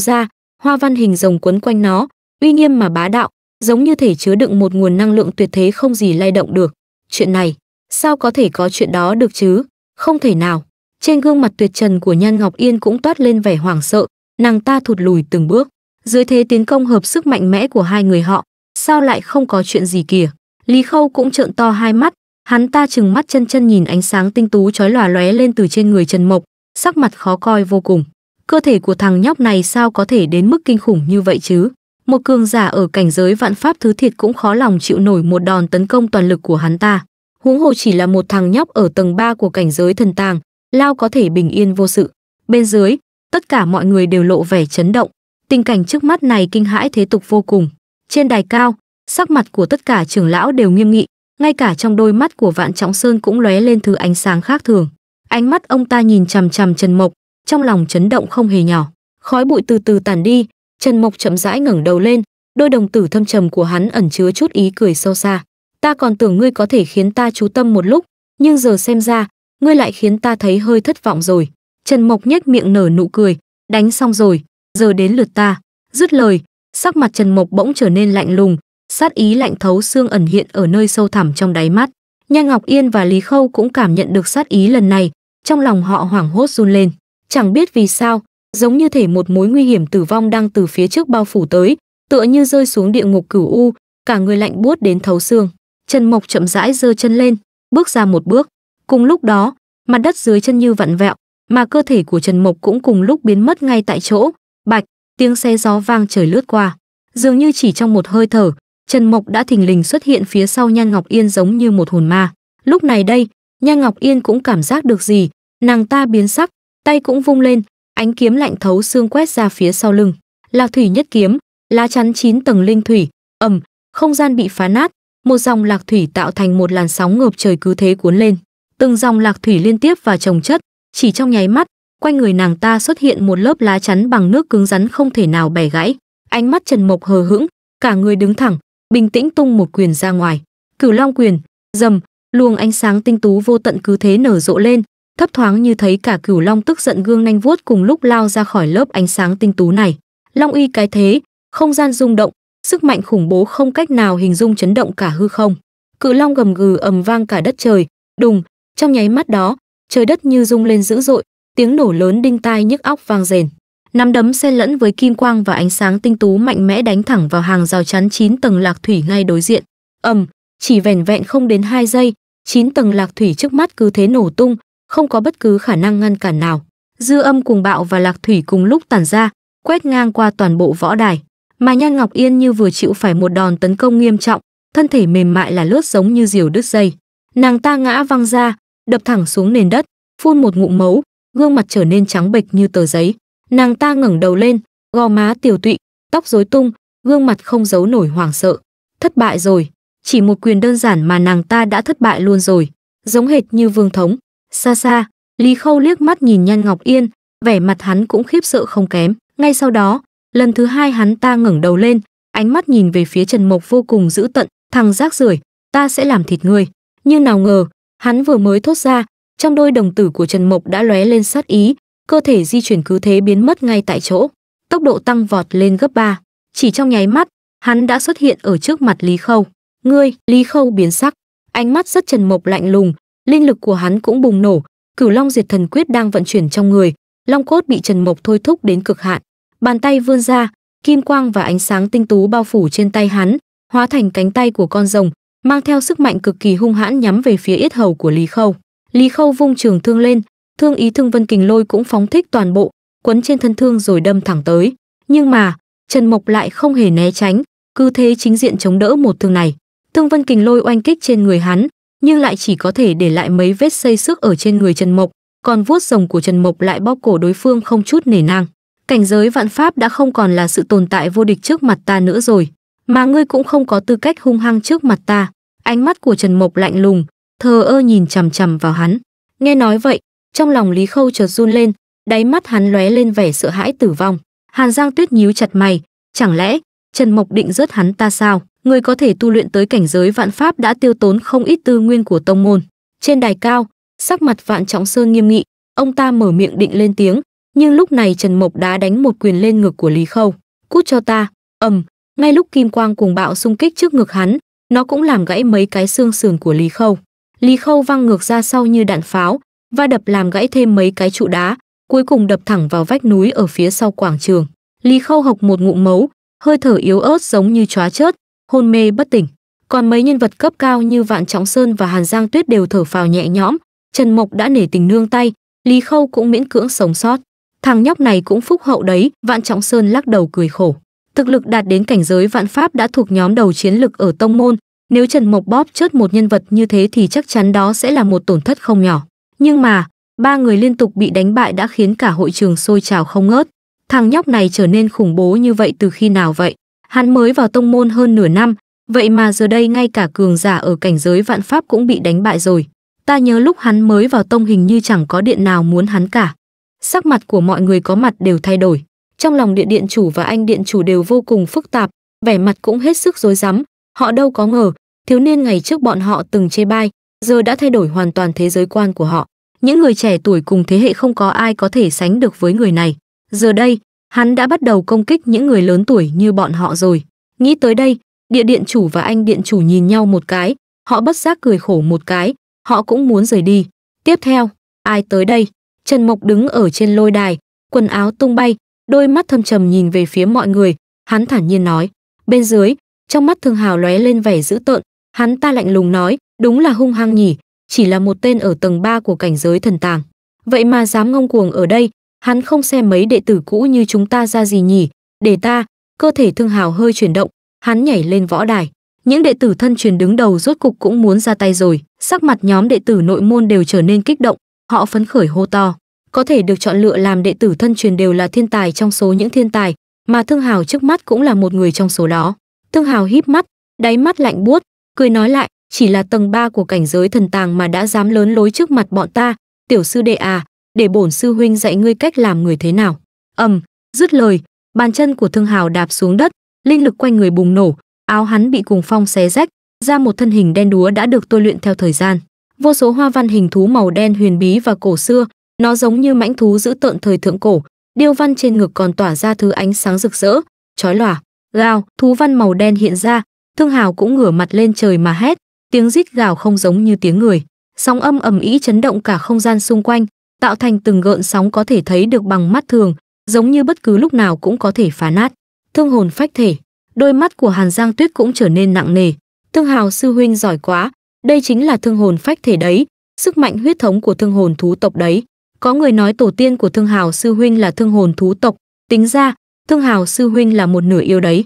ra, hoa văn hình rồng quấn quanh nó, uy nghiêm mà bá đạo, giống như thể chứa đựng một nguồn năng lượng tuyệt thế không gì lay động được. Chuyện này, sao có thể có chuyện đó được chứ? Không thể nào. Trên gương mặt tuyệt trần của Nhan Ngọc Yên cũng toát lên vẻ hoảng sợ, nàng ta thụt lùi từng bước. Dưới thế tiến công hợp sức mạnh mẽ của hai người họ, sao lại không có chuyện gì kìa? Lý Khâu cũng trợn to hai mắt, hắn ta chừng mắt chân chân nhìn ánh sáng tinh tú chói lòa lóe lên từ trên người Trần Mộc, sắc mặt khó coi vô cùng. Cơ thể của thằng nhóc này sao có thể đến mức kinh khủng như vậy chứ? một cường giả ở cảnh giới vạn pháp thứ thiệt cũng khó lòng chịu nổi một đòn tấn công toàn lực của hắn ta. Huống hồ chỉ là một thằng nhóc ở tầng 3 của cảnh giới thần tàng, Lao có thể bình yên vô sự. Bên dưới, tất cả mọi người đều lộ vẻ chấn động. Tình cảnh trước mắt này kinh hãi thế tục vô cùng. Trên đài cao, sắc mặt của tất cả trưởng lão đều nghiêm nghị, ngay cả trong đôi mắt của Vạn Trọng Sơn cũng lóe lên thứ ánh sáng khác thường. Ánh mắt ông ta nhìn chằm chằm Trần Mộc, trong lòng chấn động không hề nhỏ. Khói bụi từ từ tản đi, Trần Mộc chậm rãi ngẩng đầu lên, đôi đồng tử thâm trầm của hắn ẩn chứa chút ý cười sâu xa. Ta còn tưởng ngươi có thể khiến ta chú tâm một lúc, nhưng giờ xem ra, ngươi lại khiến ta thấy hơi thất vọng rồi. Trần Mộc nhếch miệng nở nụ cười, đánh xong rồi, giờ đến lượt ta. Dứt lời, sắc mặt Trần Mộc bỗng trở nên lạnh lùng, sát ý lạnh thấu xương ẩn hiện ở nơi sâu thẳm trong đáy mắt. Nha Ngọc Yên và Lý Khâu cũng cảm nhận được sát ý lần này, trong lòng họ hoảng hốt run lên. Chẳng biết vì sao, giống như thể một mối nguy hiểm tử vong đang từ phía trước bao phủ tới, tựa như rơi xuống địa ngục cửu u, cả người lạnh buốt đến thấu xương. Trần Mộc chậm rãi giơ chân lên, bước ra một bước. Cùng lúc đó, mặt đất dưới chân như vặn vẹo, mà cơ thể của Trần Mộc cũng cùng lúc biến mất ngay tại chỗ. Bạch, tiếng xe gió vang trời lướt qua, dường như chỉ trong một hơi thở, Trần Mộc đã thình lình xuất hiện phía sau Nhan Ngọc Yên giống như một hồn ma. Lúc này đây, Nhan Ngọc Yên cũng cảm giác được gì, nàng ta biến sắc, tay cũng vung lên, ánh kiếm lạnh thấu xương quét ra phía sau lưng lạc thủy nhất kiếm lá chắn chín tầng linh thủy ầm, không gian bị phá nát một dòng lạc thủy tạo thành một làn sóng ngợp trời cứ thế cuốn lên từng dòng lạc thủy liên tiếp và trồng chất chỉ trong nháy mắt quanh người nàng ta xuất hiện một lớp lá chắn bằng nước cứng rắn không thể nào bẻ gãy ánh mắt trần mộc hờ hững cả người đứng thẳng bình tĩnh tung một quyền ra ngoài cửu long quyền dầm luồng ánh sáng tinh tú vô tận cứ thế nở rộ lên thấp thoáng như thấy cả cửu long tức giận gương nanh vuốt cùng lúc lao ra khỏi lớp ánh sáng tinh tú này long uy cái thế không gian rung động sức mạnh khủng bố không cách nào hình dung chấn động cả hư không cự long gầm gừ ầm vang cả đất trời đùng trong nháy mắt đó trời đất như rung lên dữ dội tiếng nổ lớn đinh tai nhức óc vang rền nắm đấm xen lẫn với kim quang và ánh sáng tinh tú mạnh mẽ đánh thẳng vào hàng rào chắn chín tầng lạc thủy ngay đối diện ầm chỉ vẻn vẹn không đến hai giây chín tầng lạc thủy trước mắt cứ thế nổ tung không có bất cứ khả năng ngăn cản nào. Dư âm cùng bạo và lạc thủy cùng lúc tản ra, quét ngang qua toàn bộ võ đài. Mà Nhan Ngọc Yên như vừa chịu phải một đòn tấn công nghiêm trọng, thân thể mềm mại là lướt giống như diều đứt dây. Nàng ta ngã văng ra, đập thẳng xuống nền đất, phun một ngụm máu, gương mặt trở nên trắng bệch như tờ giấy. Nàng ta ngẩng đầu lên, gò má tiều tụy, tóc rối tung, gương mặt không giấu nổi hoảng sợ. Thất bại rồi, chỉ một quyền đơn giản mà nàng ta đã thất bại luôn rồi, giống hệt như Vương Thống. Xa xa, Lý Khâu liếc mắt nhìn Nhan Ngọc Yên, vẻ mặt hắn cũng khiếp sợ không kém. Ngay sau đó, lần thứ hai hắn ta ngẩng đầu lên, ánh mắt nhìn về phía Trần Mộc vô cùng dữ tận, thằng rác rưởi, ta sẽ làm thịt ngươi. Nhưng nào ngờ, hắn vừa mới thốt ra, trong đôi đồng tử của Trần Mộc đã lóe lên sát ý, cơ thể di chuyển cứ thế biến mất ngay tại chỗ, tốc độ tăng vọt lên gấp ba. Chỉ trong nháy mắt, hắn đã xuất hiện ở trước mặt Lý Khâu. Ngươi, Lý Khâu biến sắc, ánh mắt rất Trần Mộc lạnh lùng, linh lực của hắn cũng bùng nổ, Cửu Long Diệt Thần Quyết đang vận chuyển trong người, long cốt bị Trần Mộc thôi thúc đến cực hạn. Bàn tay vươn ra, kim quang và ánh sáng tinh tú bao phủ trên tay hắn, hóa thành cánh tay của con rồng, mang theo sức mạnh cực kỳ hung hãn nhắm về phía yết hầu của Lý Khâu. Lý Khâu vung trường thương lên, thương ý thương vân kình lôi cũng phóng thích toàn bộ, quấn trên thân thương rồi đâm thẳng tới. Nhưng mà, Trần Mộc lại không hề né tránh, cứ thế chính diện chống đỡ một thương này. Thương vân kình lôi oanh kích trên người hắn, nhưng lại chỉ có thể để lại mấy vết xây xước ở trên người Trần Mộc, còn vuốt rồng của Trần Mộc lại bóp cổ đối phương không chút nề nang. Cảnh giới vạn pháp đã không còn là sự tồn tại vô địch trước mặt ta nữa rồi, mà ngươi cũng không có tư cách hung hăng trước mặt ta. Ánh mắt của Trần Mộc lạnh lùng, thờ ơ nhìn chằm chằm vào hắn. Nghe nói vậy, trong lòng Lý Khâu chợt run lên, đáy mắt hắn lóe lên vẻ sợ hãi tử vong. Hàn Giang Tuyết nhíu chặt mày, chẳng lẽ Trần Mộc định rớt hắn ta sao? người có thể tu luyện tới cảnh giới vạn pháp đã tiêu tốn không ít tư nguyên của tông môn. Trên đài cao, sắc mặt Vạn Trọng Sơn nghiêm nghị, ông ta mở miệng định lên tiếng, nhưng lúc này Trần Mộc đã đánh một quyền lên ngực của Lý Khâu. "Cút cho ta." Ầm, ngay lúc kim quang cùng bạo xung kích trước ngực hắn, nó cũng làm gãy mấy cái xương sườn của Lý Khâu. Lý Khâu văng ngược ra sau như đạn pháo, và đập làm gãy thêm mấy cái trụ đá, cuối cùng đập thẳng vào vách núi ở phía sau quảng trường. Lý Khâu hộc một ngụm máu, hơi thở yếu ớt giống như chóa chớt, hôn mê bất tỉnh còn mấy nhân vật cấp cao như vạn trọng sơn và hàn giang tuyết đều thở phào nhẹ nhõm trần mộc đã nể tình nương tay lý khâu cũng miễn cưỡng sống sót thằng nhóc này cũng phúc hậu đấy vạn trọng sơn lắc đầu cười khổ thực lực đạt đến cảnh giới vạn pháp đã thuộc nhóm đầu chiến lực ở tông môn nếu trần mộc bóp chết một nhân vật như thế thì chắc chắn đó sẽ là một tổn thất không nhỏ nhưng mà ba người liên tục bị đánh bại đã khiến cả hội trường sôi trào không ngớt thằng nhóc này trở nên khủng bố như vậy từ khi nào vậy Hắn mới vào tông môn hơn nửa năm, vậy mà giờ đây ngay cả cường giả ở cảnh giới vạn pháp cũng bị đánh bại rồi. Ta nhớ lúc hắn mới vào tông hình như chẳng có điện nào muốn hắn cả. Sắc mặt của mọi người có mặt đều thay đổi. Trong lòng điện điện chủ và anh điện chủ đều vô cùng phức tạp, vẻ mặt cũng hết sức rối rắm. Họ đâu có ngờ, thiếu niên ngày trước bọn họ từng chê bai, giờ đã thay đổi hoàn toàn thế giới quan của họ. Những người trẻ tuổi cùng thế hệ không có ai có thể sánh được với người này. Giờ đây, Hắn đã bắt đầu công kích những người lớn tuổi như bọn họ rồi. Nghĩ tới đây, địa điện chủ và anh điện chủ nhìn nhau một cái, họ bất giác cười khổ một cái, họ cũng muốn rời đi. Tiếp theo, ai tới đây? Trần Mộc đứng ở trên lôi đài, quần áo tung bay, đôi mắt thâm trầm nhìn về phía mọi người, hắn thản nhiên nói. Bên dưới, trong mắt Thương Hào lóe lên vẻ dữ tợn, hắn ta lạnh lùng nói, đúng là hung hăng nhỉ, chỉ là một tên ở tầng 3 của cảnh giới thần tàng. Vậy mà dám ngông cuồng ở đây, hắn không xem mấy đệ tử cũ như chúng ta ra gì nhỉ, để ta, cơ thể thương hào hơi chuyển động, hắn nhảy lên võ đài. Những đệ tử thân truyền đứng đầu rốt cục cũng muốn ra tay rồi, sắc mặt nhóm đệ tử nội môn đều trở nên kích động, họ phấn khởi hô to. Có thể được chọn lựa làm đệ tử thân truyền đều là thiên tài trong số những thiên tài, mà Thương Hào trước mắt cũng là một người trong số đó. Thương Hào híp mắt, đáy mắt lạnh buốt, cười nói lại, chỉ là tầng 3 của cảnh giới thần tàng mà đã dám lớn lối trước mặt bọn ta, tiểu sư đệ à, để bổn sư huynh dạy ngươi cách làm người thế nào. Ầm, um, dứt lời, bàn chân của Thương Hào đạp xuống đất, linh lực quanh người bùng nổ, áo hắn bị cùng phong xé rách, ra một thân hình đen đúa đã được tôi luyện theo thời gian. Vô số hoa văn hình thú màu đen huyền bí và cổ xưa, nó giống như mãnh thú dữ tợn thời thượng cổ, điêu văn trên ngực còn tỏa ra thứ ánh sáng rực rỡ, chói lòa. Gào, thú văn màu đen hiện ra, Thương Hào cũng ngửa mặt lên trời mà hét, tiếng rít gào không giống như tiếng người. Sóng âm ầm ĩ chấn động cả không gian xung quanh, tạo thành từng gợn sóng có thể thấy được bằng mắt thường, giống như bất cứ lúc nào cũng có thể phá nát. Thương hồn phách thể, đôi mắt của Hàn Giang Tuyết cũng trở nên nặng nề. Thương Hào sư huynh giỏi quá, đây chính là thương hồn phách thể đấy, sức mạnh huyết thống của thương hồn thú tộc đấy. Có người nói tổ tiên của Thương Hào sư huynh là thương hồn thú tộc, tính ra, Thương Hào sư huynh là một nửa yêu đấy.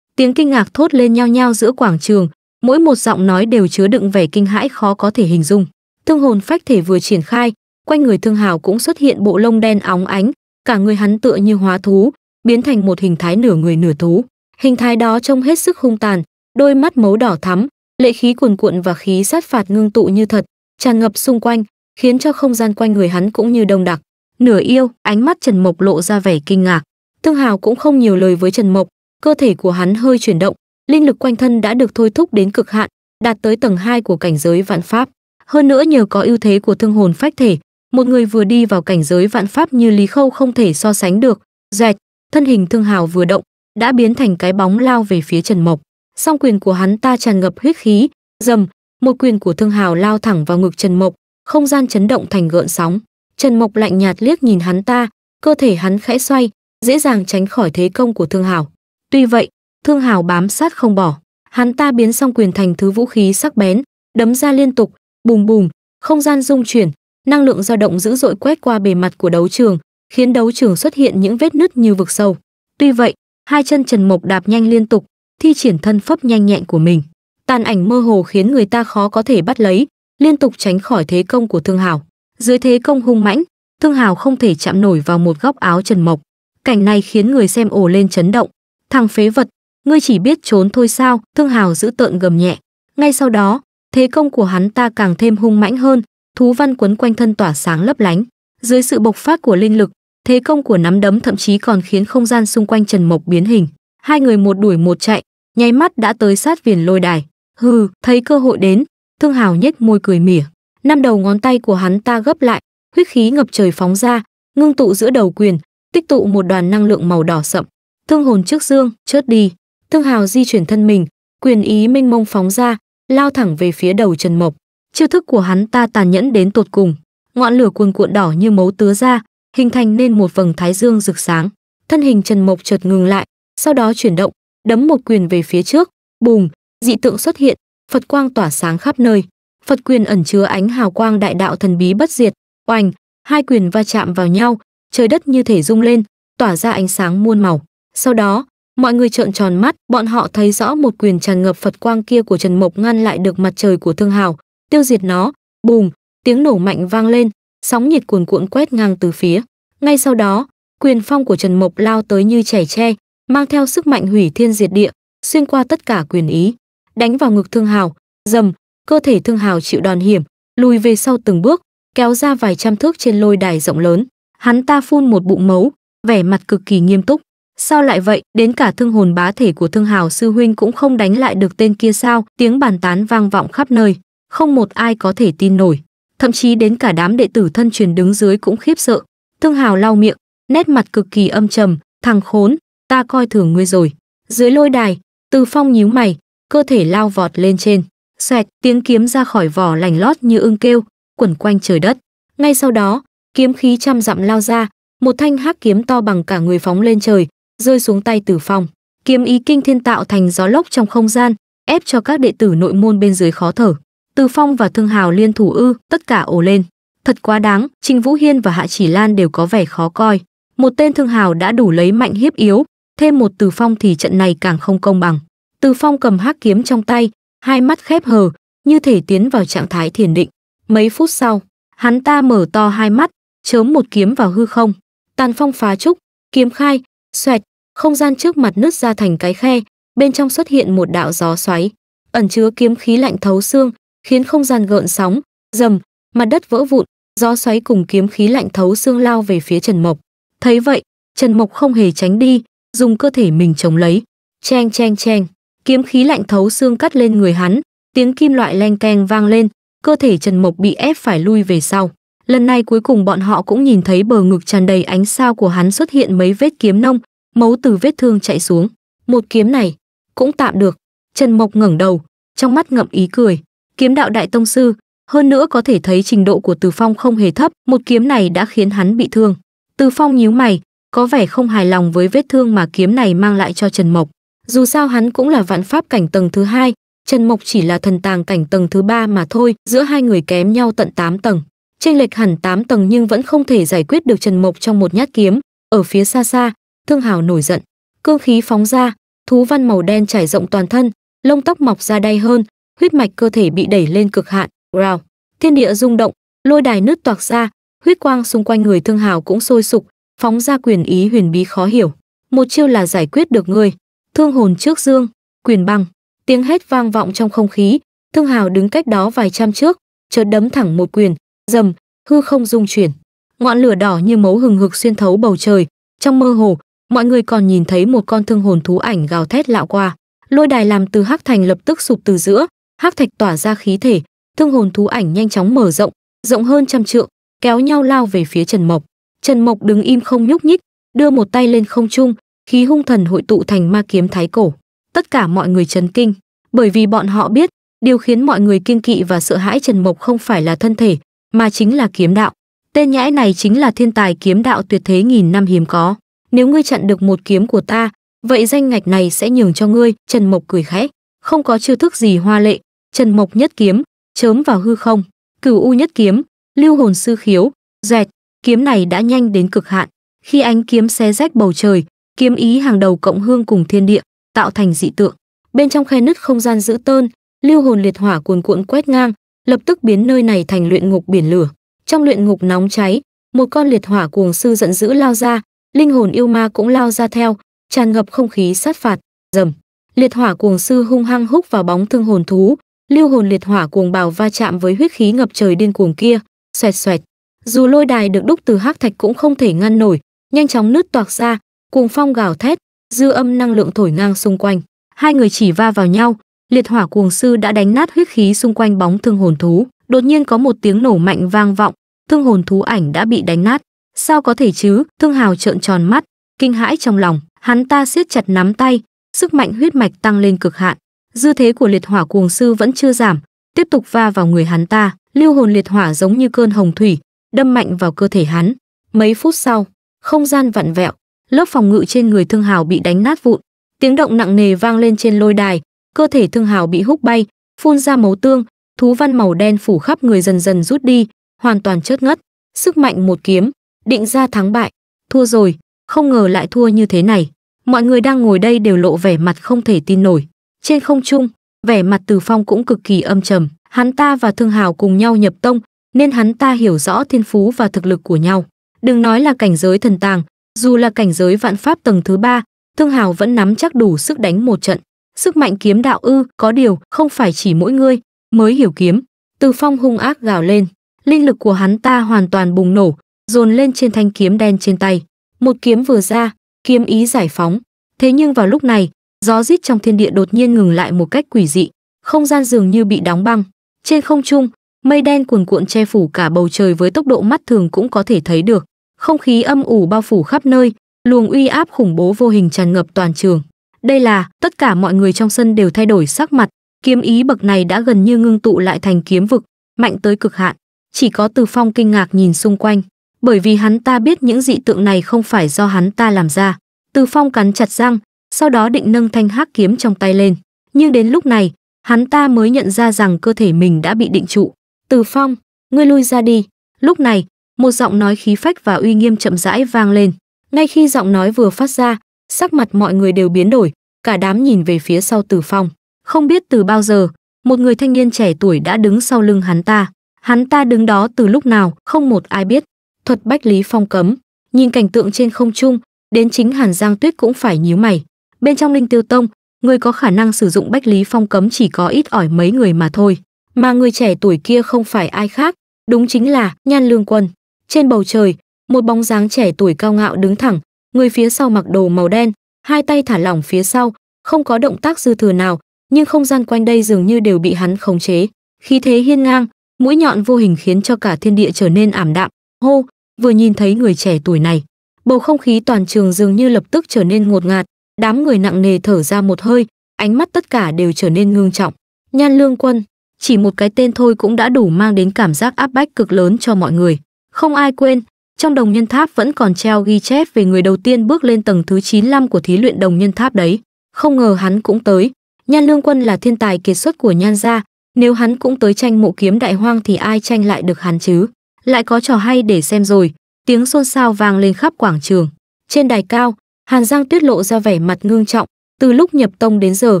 Tiếng kinh ngạc thốt lên nhao nhao giữa quảng trường, mỗi một giọng nói đều chứa đựng vẻ kinh hãi khó có thể hình dung. Thương hồn phách thể vừa triển khai, quanh người Thương Hào cũng xuất hiện bộ lông đen óng ánh, cả người hắn tựa như hóa thú, biến thành một hình thái nửa người nửa thú. Hình thái đó trông hết sức hung tàn, đôi mắt mấu đỏ thắm, lệ khí cuồn cuộn và khí sát phạt ngưng tụ như thật, tràn ngập xung quanh, khiến cho không gian quanh người hắn cũng như đông đặc. Nửa yêu, ánh mắt Trần Mộc lộ ra vẻ kinh ngạc. thương Hào cũng không nhiều lời với Trần Mộc, cơ thể của hắn hơi chuyển động, linh lực quanh thân đã được thôi thúc đến cực hạn, đạt tới tầng 2 của cảnh giới vạn pháp. Hơn nữa nhờ có ưu thế của thương hồn phách thể, một người vừa đi vào cảnh giới vạn pháp như Lý Khâu không thể so sánh được, dẹt thân hình thương hào vừa động, đã biến thành cái bóng lao về phía Trần Mộc. Song quyền của hắn ta tràn ngập huyết khí, dầm, một quyền của thương hào lao thẳng vào ngực Trần Mộc, không gian chấn động thành gợn sóng. Trần Mộc lạnh nhạt liếc nhìn hắn ta, cơ thể hắn khẽ xoay, dễ dàng tránh khỏi thế công của thương hào. Tuy vậy, thương hào bám sát không bỏ, hắn ta biến song quyền thành thứ vũ khí sắc bén, đấm ra liên tục, bùm bùm, không gian rung chuyển, năng lượng dao động dữ dội quét qua bề mặt của đấu trường, khiến đấu trường xuất hiện những vết nứt như vực sâu. Tuy vậy, hai chân Trần Mộc đạp nhanh liên tục, thi triển thân pháp nhanh nhẹn của mình. Tàn ảnh mơ hồ khiến người ta khó có thể bắt lấy, liên tục tránh khỏi thế công của Thương Hào. Dưới thế công hung mãnh, Thương Hào không thể chạm nổi vào một góc áo Trần Mộc. Cảnh này khiến người xem ồ lên chấn động. Thằng phế vật, ngươi chỉ biết trốn thôi sao? Thương Hào giữ tợn gầm nhẹ. Ngay sau đó, thế công của hắn ta càng thêm hung mãnh hơn, thú văn quấn quanh thân tỏa sáng lấp lánh dưới sự bộc phát của linh lực thế công của nắm đấm thậm chí còn khiến không gian xung quanh trần mộc biến hình hai người một đuổi một chạy nháy mắt đã tới sát viền lôi đài hừ thấy cơ hội đến thương hào nhếch môi cười mỉa năm đầu ngón tay của hắn ta gấp lại huyết khí ngập trời phóng ra ngưng tụ giữa đầu quyền tích tụ một đoàn năng lượng màu đỏ sậm thương hồn trước dương chớt đi thương hào di chuyển thân mình quyền ý minh mông phóng ra lao thẳng về phía đầu trần mộc Chiêu thức của hắn ta tàn nhẫn đến tột cùng, ngọn lửa cuồn cuộn đỏ như máu tứa ra, hình thành nên một vầng thái dương rực sáng. Thân hình Trần Mộc chợt ngừng lại, sau đó chuyển động, đấm một quyền về phía trước, Bùng, dị tượng xuất hiện, Phật quang tỏa sáng khắp nơi. Phật quyền ẩn chứa ánh hào quang đại đạo thần bí bất diệt, Oanh, hai quyền va chạm vào nhau, trời đất như thể rung lên, tỏa ra ánh sáng muôn màu. Sau đó, mọi người trợn tròn mắt, bọn họ thấy rõ một quyền tràn ngập Phật quang kia của Trần Mộc ngăn lại được mặt trời của Thương Hào, tiêu diệt nó, bùm, tiếng nổ mạnh vang lên, sóng nhiệt cuồn cuộn quét ngang từ phía. Ngay sau đó, quyền phong của Trần Mộc lao tới như chảy tre, mang theo sức mạnh hủy thiên diệt địa, xuyên qua tất cả quyền ý, đánh vào ngực Thương Hào, dầm, cơ thể Thương Hào chịu đòn hiểm, lùi về sau từng bước, kéo ra vài trăm thước trên lôi đài rộng lớn. Hắn ta phun một bụng máu, vẻ mặt cực kỳ nghiêm túc. Sao lại vậy, đến cả thương hồn bá thể của Thương Hào sư huynh cũng không đánh lại được tên kia sao? Tiếng bàn tán vang vọng khắp nơi không một ai có thể tin nổi thậm chí đến cả đám đệ tử thân truyền đứng dưới cũng khiếp sợ thương hào lau miệng nét mặt cực kỳ âm trầm thằng khốn ta coi thường ngươi rồi dưới lôi đài từ phong nhíu mày cơ thể lao vọt lên trên xoẹt tiếng kiếm ra khỏi vỏ lành lót như ưng kêu quẩn quanh trời đất ngay sau đó kiếm khí trăm dặm lao ra một thanh hắc kiếm to bằng cả người phóng lên trời rơi xuống tay Từ phong kiếm ý kinh thiên tạo thành gió lốc trong không gian ép cho các đệ tử nội môn bên dưới khó thở từ Phong và Thương Hào liên thủ ư, tất cả ồ lên. Thật quá đáng, Trình Vũ Hiên và Hạ Chỉ Lan đều có vẻ khó coi. Một tên Thương Hào đã đủ lấy mạnh hiếp yếu, thêm một Từ Phong thì trận này càng không công bằng. Từ Phong cầm hắc kiếm trong tay, hai mắt khép hờ, như thể tiến vào trạng thái thiền định. Mấy phút sau, hắn ta mở to hai mắt, chớm một kiếm vào hư không. Tàn phong phá trúc, kiếm khai, xoẹt, không gian trước mặt nứt ra thành cái khe, bên trong xuất hiện một đạo gió xoáy, ẩn chứa kiếm khí lạnh thấu xương, khiến không gian gợn sóng, dầm, mặt đất vỡ vụn, gió xoáy cùng kiếm khí lạnh thấu xương lao về phía Trần Mộc. Thấy vậy, Trần Mộc không hề tránh đi, dùng cơ thể mình chống lấy. Cheng cheng cheng, kiếm khí lạnh thấu xương cắt lên người hắn, tiếng kim loại leng keng vang lên, cơ thể Trần Mộc bị ép phải lui về sau. Lần này cuối cùng bọn họ cũng nhìn thấy bờ ngực tràn đầy ánh sao của hắn xuất hiện mấy vết kiếm nông, máu từ vết thương chạy xuống. Một kiếm này, cũng tạm được. Trần Mộc ngẩng đầu, trong mắt ngậm ý cười kiếm đạo đại tông sư, hơn nữa có thể thấy trình độ của Từ Phong không hề thấp, một kiếm này đã khiến hắn bị thương. Từ Phong nhíu mày, có vẻ không hài lòng với vết thương mà kiếm này mang lại cho Trần Mộc. Dù sao hắn cũng là vạn pháp cảnh tầng thứ hai, Trần Mộc chỉ là thần tàng cảnh tầng thứ ba mà thôi, giữa hai người kém nhau tận 8 tầng. Chênh lệch hẳn 8 tầng nhưng vẫn không thể giải quyết được Trần Mộc trong một nhát kiếm. Ở phía xa xa, Thương Hào nổi giận, cương khí phóng ra, thú văn màu đen trải rộng toàn thân, lông tóc mọc ra đay hơn, huyết mạch cơ thể bị đẩy lên cực hạn, rào, thiên địa rung động, lôi đài nứt toạc ra, huyết quang xung quanh người thương hào cũng sôi sục, phóng ra quyền ý huyền bí khó hiểu. Một chiêu là giải quyết được ngươi. thương hồn trước dương, quyền băng, tiếng hét vang vọng trong không khí, thương hào đứng cách đó vài trăm trước, chợt đấm thẳng một quyền, dầm, hư không rung chuyển. Ngọn lửa đỏ như mấu hừng hực xuyên thấu bầu trời, trong mơ hồ, mọi người còn nhìn thấy một con thương hồn thú ảnh gào thét lạo qua. Lôi đài làm từ hắc thành lập tức sụp từ giữa, hắc thạch tỏa ra khí thể thương hồn thú ảnh nhanh chóng mở rộng rộng hơn trăm trượng kéo nhau lao về phía trần mộc trần mộc đứng im không nhúc nhích đưa một tay lên không trung khí hung thần hội tụ thành ma kiếm thái cổ tất cả mọi người chấn kinh bởi vì bọn họ biết điều khiến mọi người kiêng kỵ và sợ hãi trần mộc không phải là thân thể mà chính là kiếm đạo tên nhãi này chính là thiên tài kiếm đạo tuyệt thế nghìn năm hiếm có nếu ngươi chặn được một kiếm của ta vậy danh ngạch này sẽ nhường cho ngươi trần mộc cười khẽ không có chiêu thức gì hoa lệ Trần Mộc nhất kiếm, chớm vào hư không, Cửu U nhất kiếm, Lưu hồn sư khiếu, rẹt, kiếm này đã nhanh đến cực hạn. Khi ánh kiếm xé rách bầu trời, kiếm ý hàng đầu cộng hương cùng thiên địa, tạo thành dị tượng. Bên trong khe nứt không gian giữ tơn, lưu hồn liệt hỏa cuồn cuộn quét ngang, lập tức biến nơi này thành luyện ngục biển lửa. Trong luyện ngục nóng cháy, một con liệt hỏa cuồng sư giận dữ lao ra, linh hồn yêu ma cũng lao ra theo, tràn ngập không khí sát phạt, rầm. Liệt hỏa cuồng sư hung hăng húc vào bóng thương hồn thú, Lưu hồn liệt hỏa cuồng bào va chạm với huyết khí ngập trời điên cuồng kia, xoẹt xoẹt. Dù lôi đài được đúc từ hắc thạch cũng không thể ngăn nổi, nhanh chóng nứt toạc ra, cuồng phong gào thét, dư âm năng lượng thổi ngang xung quanh. Hai người chỉ va vào nhau, liệt hỏa cuồng sư đã đánh nát huyết khí xung quanh bóng thương hồn thú. Đột nhiên có một tiếng nổ mạnh vang vọng, thương hồn thú ảnh đã bị đánh nát. Sao có thể chứ? Thương Hào trợn tròn mắt, kinh hãi trong lòng, hắn ta siết chặt nắm tay, sức mạnh huyết mạch tăng lên cực hạn dư thế của liệt hỏa cuồng sư vẫn chưa giảm tiếp tục va vào người hắn ta lưu hồn liệt hỏa giống như cơn hồng thủy đâm mạnh vào cơ thể hắn mấy phút sau không gian vặn vẹo lớp phòng ngự trên người thương hào bị đánh nát vụn tiếng động nặng nề vang lên trên lôi đài cơ thể thương hào bị hút bay phun ra máu tương thú văn màu đen phủ khắp người dần dần rút đi hoàn toàn chớt ngất sức mạnh một kiếm định ra thắng bại thua rồi không ngờ lại thua như thế này mọi người đang ngồi đây đều lộ vẻ mặt không thể tin nổi trên không trung, vẻ mặt Từ Phong cũng cực kỳ âm trầm, hắn ta và Thương Hào cùng nhau nhập tông, nên hắn ta hiểu rõ thiên phú và thực lực của nhau. Đừng nói là cảnh giới thần tàng, dù là cảnh giới vạn pháp tầng thứ ba, Thương Hào vẫn nắm chắc đủ sức đánh một trận. Sức mạnh kiếm đạo ư, có điều không phải chỉ mỗi người mới hiểu kiếm. Từ Phong hung ác gào lên, linh lực của hắn ta hoàn toàn bùng nổ, dồn lên trên thanh kiếm đen trên tay. Một kiếm vừa ra, kiếm ý giải phóng. Thế nhưng vào lúc này, Gió rít trong thiên địa đột nhiên ngừng lại một cách quỷ dị, không gian dường như bị đóng băng. Trên không trung, mây đen cuồn cuộn che phủ cả bầu trời với tốc độ mắt thường cũng có thể thấy được. Không khí âm ủ bao phủ khắp nơi, luồng uy áp khủng bố vô hình tràn ngập toàn trường. Đây là, tất cả mọi người trong sân đều thay đổi sắc mặt, kiếm ý bậc này đã gần như ngưng tụ lại thành kiếm vực, mạnh tới cực hạn. Chỉ có Từ Phong kinh ngạc nhìn xung quanh, bởi vì hắn ta biết những dị tượng này không phải do hắn ta làm ra. Từ Phong cắn chặt răng, sau đó định nâng thanh hắc kiếm trong tay lên. Nhưng đến lúc này, hắn ta mới nhận ra rằng cơ thể mình đã bị định trụ. Từ phong, ngươi lui ra đi. Lúc này, một giọng nói khí phách và uy nghiêm chậm rãi vang lên. Ngay khi giọng nói vừa phát ra, sắc mặt mọi người đều biến đổi, cả đám nhìn về phía sau Từ Phong. Không biết từ bao giờ, một người thanh niên trẻ tuổi đã đứng sau lưng hắn ta. Hắn ta đứng đó từ lúc nào, không một ai biết. Thuật Bách Lý Phong cấm, nhìn cảnh tượng trên không trung, đến chính Hàn Giang Tuyết cũng phải nhíu mày. Bên trong Linh Tiêu Tông, người có khả năng sử dụng Bách Lý Phong cấm chỉ có ít ỏi mấy người mà thôi. Mà người trẻ tuổi kia không phải ai khác, đúng chính là Nhan Lương Quân. Trên bầu trời, một bóng dáng trẻ tuổi cao ngạo đứng thẳng, người phía sau mặc đồ màu đen, hai tay thả lỏng phía sau, không có động tác dư thừa nào, nhưng không gian quanh đây dường như đều bị hắn khống chế. Khí thế hiên ngang, mũi nhọn vô hình khiến cho cả thiên địa trở nên ảm đạm. Hô, vừa nhìn thấy người trẻ tuổi này, bầu không khí toàn trường dường như lập tức trở nên ngột ngạt, Đám người nặng nề thở ra một hơi, ánh mắt tất cả đều trở nên ngương trọng. Nhan Lương Quân, chỉ một cái tên thôi cũng đã đủ mang đến cảm giác áp bách cực lớn cho mọi người. Không ai quên, trong đồng nhân tháp vẫn còn treo ghi chép về người đầu tiên bước lên tầng thứ 95 của thí luyện đồng nhân tháp đấy. Không ngờ hắn cũng tới. Nhan Lương Quân là thiên tài kiệt xuất của Nhan gia, nếu hắn cũng tới tranh mộ kiếm đại hoang thì ai tranh lại được hắn chứ? Lại có trò hay để xem rồi. Tiếng xôn xao vang lên khắp quảng trường. Trên đài cao, Hàn Giang Tuyết lộ ra vẻ mặt ngương trọng, từ lúc nhập tông đến giờ,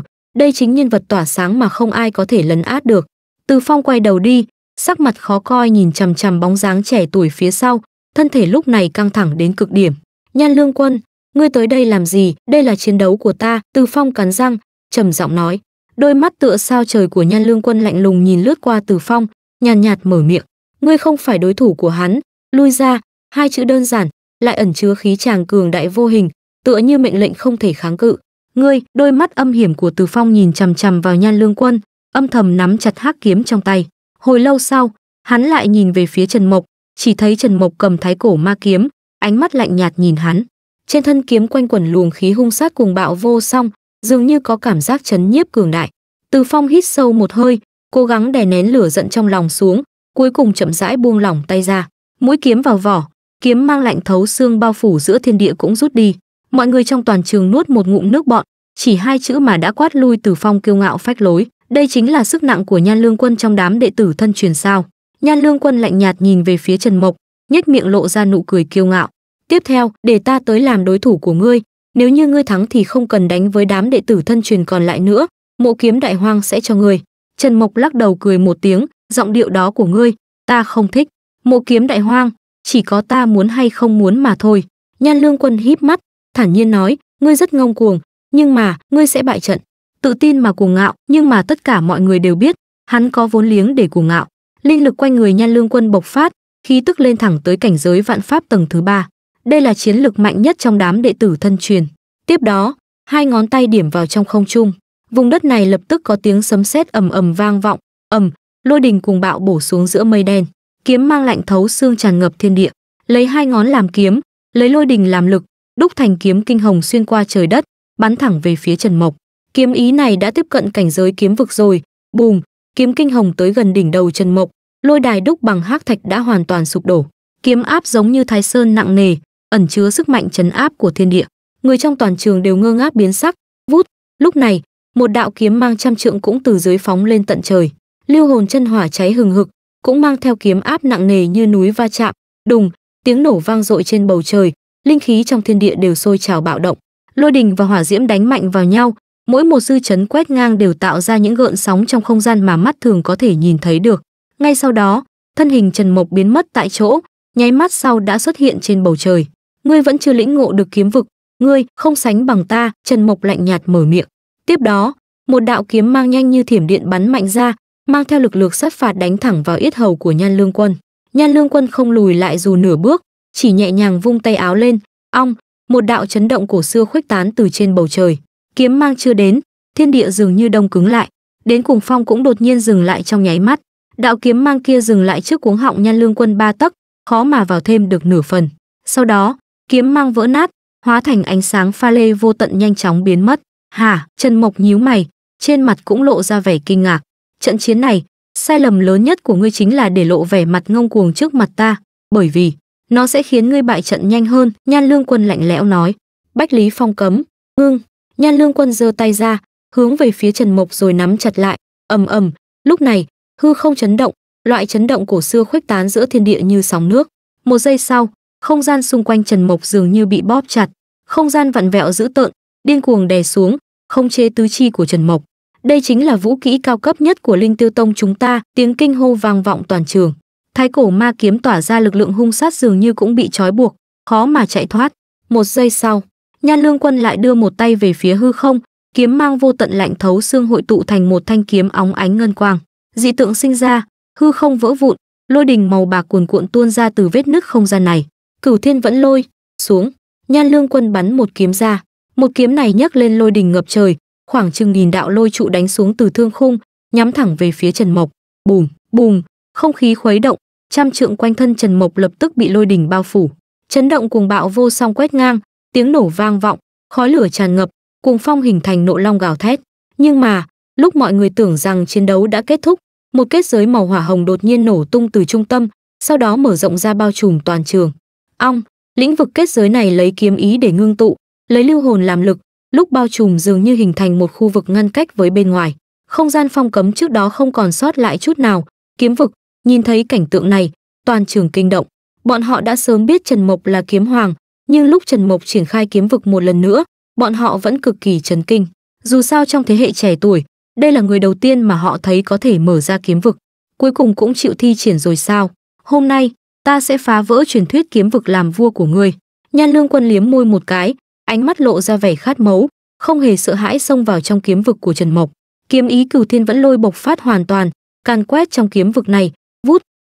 đây chính nhân vật tỏa sáng mà không ai có thể lấn át được. Từ Phong quay đầu đi, sắc mặt khó coi nhìn chằm chằm bóng dáng trẻ tuổi phía sau, thân thể lúc này căng thẳng đến cực điểm. Nhan Lương Quân, ngươi tới đây làm gì? Đây là chiến đấu của ta." Từ Phong cắn răng, trầm giọng nói. Đôi mắt tựa sao trời của Nhan Lương Quân lạnh lùng nhìn lướt qua Từ Phong, nhàn nhạt mở miệng, "Ngươi không phải đối thủ của hắn, lui ra." Hai chữ đơn giản, lại ẩn chứa khí chàng cường đại vô hình, tựa như mệnh lệnh không thể kháng cự ngươi đôi mắt âm hiểm của từ phong nhìn chằm chằm vào nhan lương quân âm thầm nắm chặt hắc kiếm trong tay hồi lâu sau hắn lại nhìn về phía trần mộc chỉ thấy trần mộc cầm thái cổ ma kiếm ánh mắt lạnh nhạt nhìn hắn trên thân kiếm quanh quẩn luồng khí hung sát cùng bạo vô song dường như có cảm giác chấn nhiếp cường đại từ phong hít sâu một hơi cố gắng đè nén lửa giận trong lòng xuống cuối cùng chậm rãi buông lỏng tay ra mũi kiếm vào vỏ kiếm mang lạnh thấu xương bao phủ giữa thiên địa cũng rút đi mọi người trong toàn trường nuốt một ngụm nước bọn chỉ hai chữ mà đã quát lui từ phong kiêu ngạo phách lối đây chính là sức nặng của nhan lương quân trong đám đệ tử thân truyền sao nhan lương quân lạnh nhạt nhìn về phía trần mộc nhếch miệng lộ ra nụ cười kiêu ngạo tiếp theo để ta tới làm đối thủ của ngươi nếu như ngươi thắng thì không cần đánh với đám đệ tử thân truyền còn lại nữa mộ kiếm đại hoang sẽ cho ngươi trần mộc lắc đầu cười một tiếng giọng điệu đó của ngươi ta không thích mộ kiếm đại hoang chỉ có ta muốn hay không muốn mà thôi nhan lương quân híp mắt thản nhiên nói, ngươi rất ngông cuồng, nhưng mà, ngươi sẽ bại trận. Tự tin mà cuồng ngạo, nhưng mà tất cả mọi người đều biết, hắn có vốn liếng để cuồng ngạo. Linh lực quanh người Nhan Lương Quân bộc phát, khí tức lên thẳng tới cảnh giới vạn pháp tầng thứ ba. Đây là chiến lực mạnh nhất trong đám đệ tử thân truyền. Tiếp đó, hai ngón tay điểm vào trong không trung, vùng đất này lập tức có tiếng sấm sét ầm ầm vang vọng, ầm, lôi đình cùng bạo bổ xuống giữa mây đen, kiếm mang lạnh thấu xương tràn ngập thiên địa. Lấy hai ngón làm kiếm, lấy lôi đình làm lực, đúc thành kiếm kinh hồng xuyên qua trời đất, bắn thẳng về phía Trần Mộc. Kiếm ý này đã tiếp cận cảnh giới kiếm vực rồi, bùm, kiếm kinh hồng tới gần đỉnh đầu Trần Mộc, lôi đài đúc bằng hắc thạch đã hoàn toàn sụp đổ. Kiếm áp giống như thái sơn nặng nề, ẩn chứa sức mạnh trấn áp của thiên địa. Người trong toàn trường đều ngơ ngác biến sắc, vút, lúc này, một đạo kiếm mang trăm trượng cũng từ dưới phóng lên tận trời. Lưu hồn chân hỏa cháy hừng hực, cũng mang theo kiếm áp nặng nề như núi va chạm, đùng, tiếng nổ vang dội trên bầu trời, linh khí trong thiên địa đều sôi trào bạo động lôi đình và hỏa diễm đánh mạnh vào nhau mỗi một dư chấn quét ngang đều tạo ra những gợn sóng trong không gian mà mắt thường có thể nhìn thấy được ngay sau đó thân hình trần mộc biến mất tại chỗ nháy mắt sau đã xuất hiện trên bầu trời ngươi vẫn chưa lĩnh ngộ được kiếm vực ngươi không sánh bằng ta trần mộc lạnh nhạt mở miệng tiếp đó một đạo kiếm mang nhanh như thiểm điện bắn mạnh ra mang theo lực lượng sát phạt đánh thẳng vào yết hầu của nhan lương quân nhan lương quân không lùi lại dù nửa bước chỉ nhẹ nhàng vung tay áo lên ong một đạo chấn động cổ xưa khuếch tán từ trên bầu trời kiếm mang chưa đến thiên địa dường như đông cứng lại đến cùng phong cũng đột nhiên dừng lại trong nháy mắt đạo kiếm mang kia dừng lại trước cuống họng nhan lương quân ba tấc khó mà vào thêm được nửa phần sau đó kiếm mang vỡ nát hóa thành ánh sáng pha lê vô tận nhanh chóng biến mất hả chân mộc nhíu mày trên mặt cũng lộ ra vẻ kinh ngạc trận chiến này sai lầm lớn nhất của ngươi chính là để lộ vẻ mặt ngông cuồng trước mặt ta bởi vì nó sẽ khiến ngươi bại trận nhanh hơn nhan lương quân lạnh lẽo nói bách lý phong cấm ngưng nhan lương quân giơ tay ra hướng về phía trần mộc rồi nắm chặt lại ầm ầm lúc này hư không chấn động loại chấn động cổ xưa khuếch tán giữa thiên địa như sóng nước một giây sau không gian xung quanh trần mộc dường như bị bóp chặt không gian vặn vẹo dữ tợn điên cuồng đè xuống không chế tứ chi của trần mộc đây chính là vũ kỹ cao cấp nhất của linh tiêu tông chúng ta tiếng kinh hô vang vọng toàn trường Thái cổ ma kiếm tỏa ra lực lượng hung sát dường như cũng bị trói buộc, khó mà chạy thoát. Một giây sau, Nhan Lương Quân lại đưa một tay về phía hư không, kiếm mang vô tận lạnh thấu xương hội tụ thành một thanh kiếm óng ánh ngân quang. Dị tượng sinh ra, hư không vỡ vụn, lôi đình màu bạc cuồn cuộn tuôn ra từ vết nứt không gian này. Cửu Thiên vẫn lôi xuống, Nhan Lương Quân bắn một kiếm ra, một kiếm này nhấc lên lôi đình ngập trời, khoảng chừng nghìn đạo lôi trụ đánh xuống từ thương khung, nhắm thẳng về phía Trần Mộc. Bùm, bùm, không khí khuấy động, trăm trượng quanh thân Trần Mộc lập tức bị lôi đỉnh bao phủ, chấn động cuồng bạo vô song quét ngang, tiếng nổ vang vọng, khói lửa tràn ngập, cuồng phong hình thành nộ long gào thét. Nhưng mà, lúc mọi người tưởng rằng chiến đấu đã kết thúc, một kết giới màu hỏa hồng đột nhiên nổ tung từ trung tâm, sau đó mở rộng ra bao trùm toàn trường. Ong, lĩnh vực kết giới này lấy kiếm ý để ngưng tụ, lấy lưu hồn làm lực, lúc bao trùm dường như hình thành một khu vực ngăn cách với bên ngoài. Không gian phong cấm trước đó không còn sót lại chút nào, kiếm vực, Nhìn thấy cảnh tượng này, toàn trường kinh động. Bọn họ đã sớm biết Trần Mộc là kiếm hoàng, nhưng lúc Trần Mộc triển khai kiếm vực một lần nữa, bọn họ vẫn cực kỳ chấn kinh. Dù sao trong thế hệ trẻ tuổi, đây là người đầu tiên mà họ thấy có thể mở ra kiếm vực. Cuối cùng cũng chịu thi triển rồi sao? Hôm nay, ta sẽ phá vỡ truyền thuyết kiếm vực làm vua của ngươi. Nhan Lương Quân liếm môi một cái, ánh mắt lộ ra vẻ khát máu, không hề sợ hãi xông vào trong kiếm vực của Trần Mộc. Kiếm ý cửu thiên vẫn lôi bộc phát hoàn toàn, càn quét trong kiếm vực này,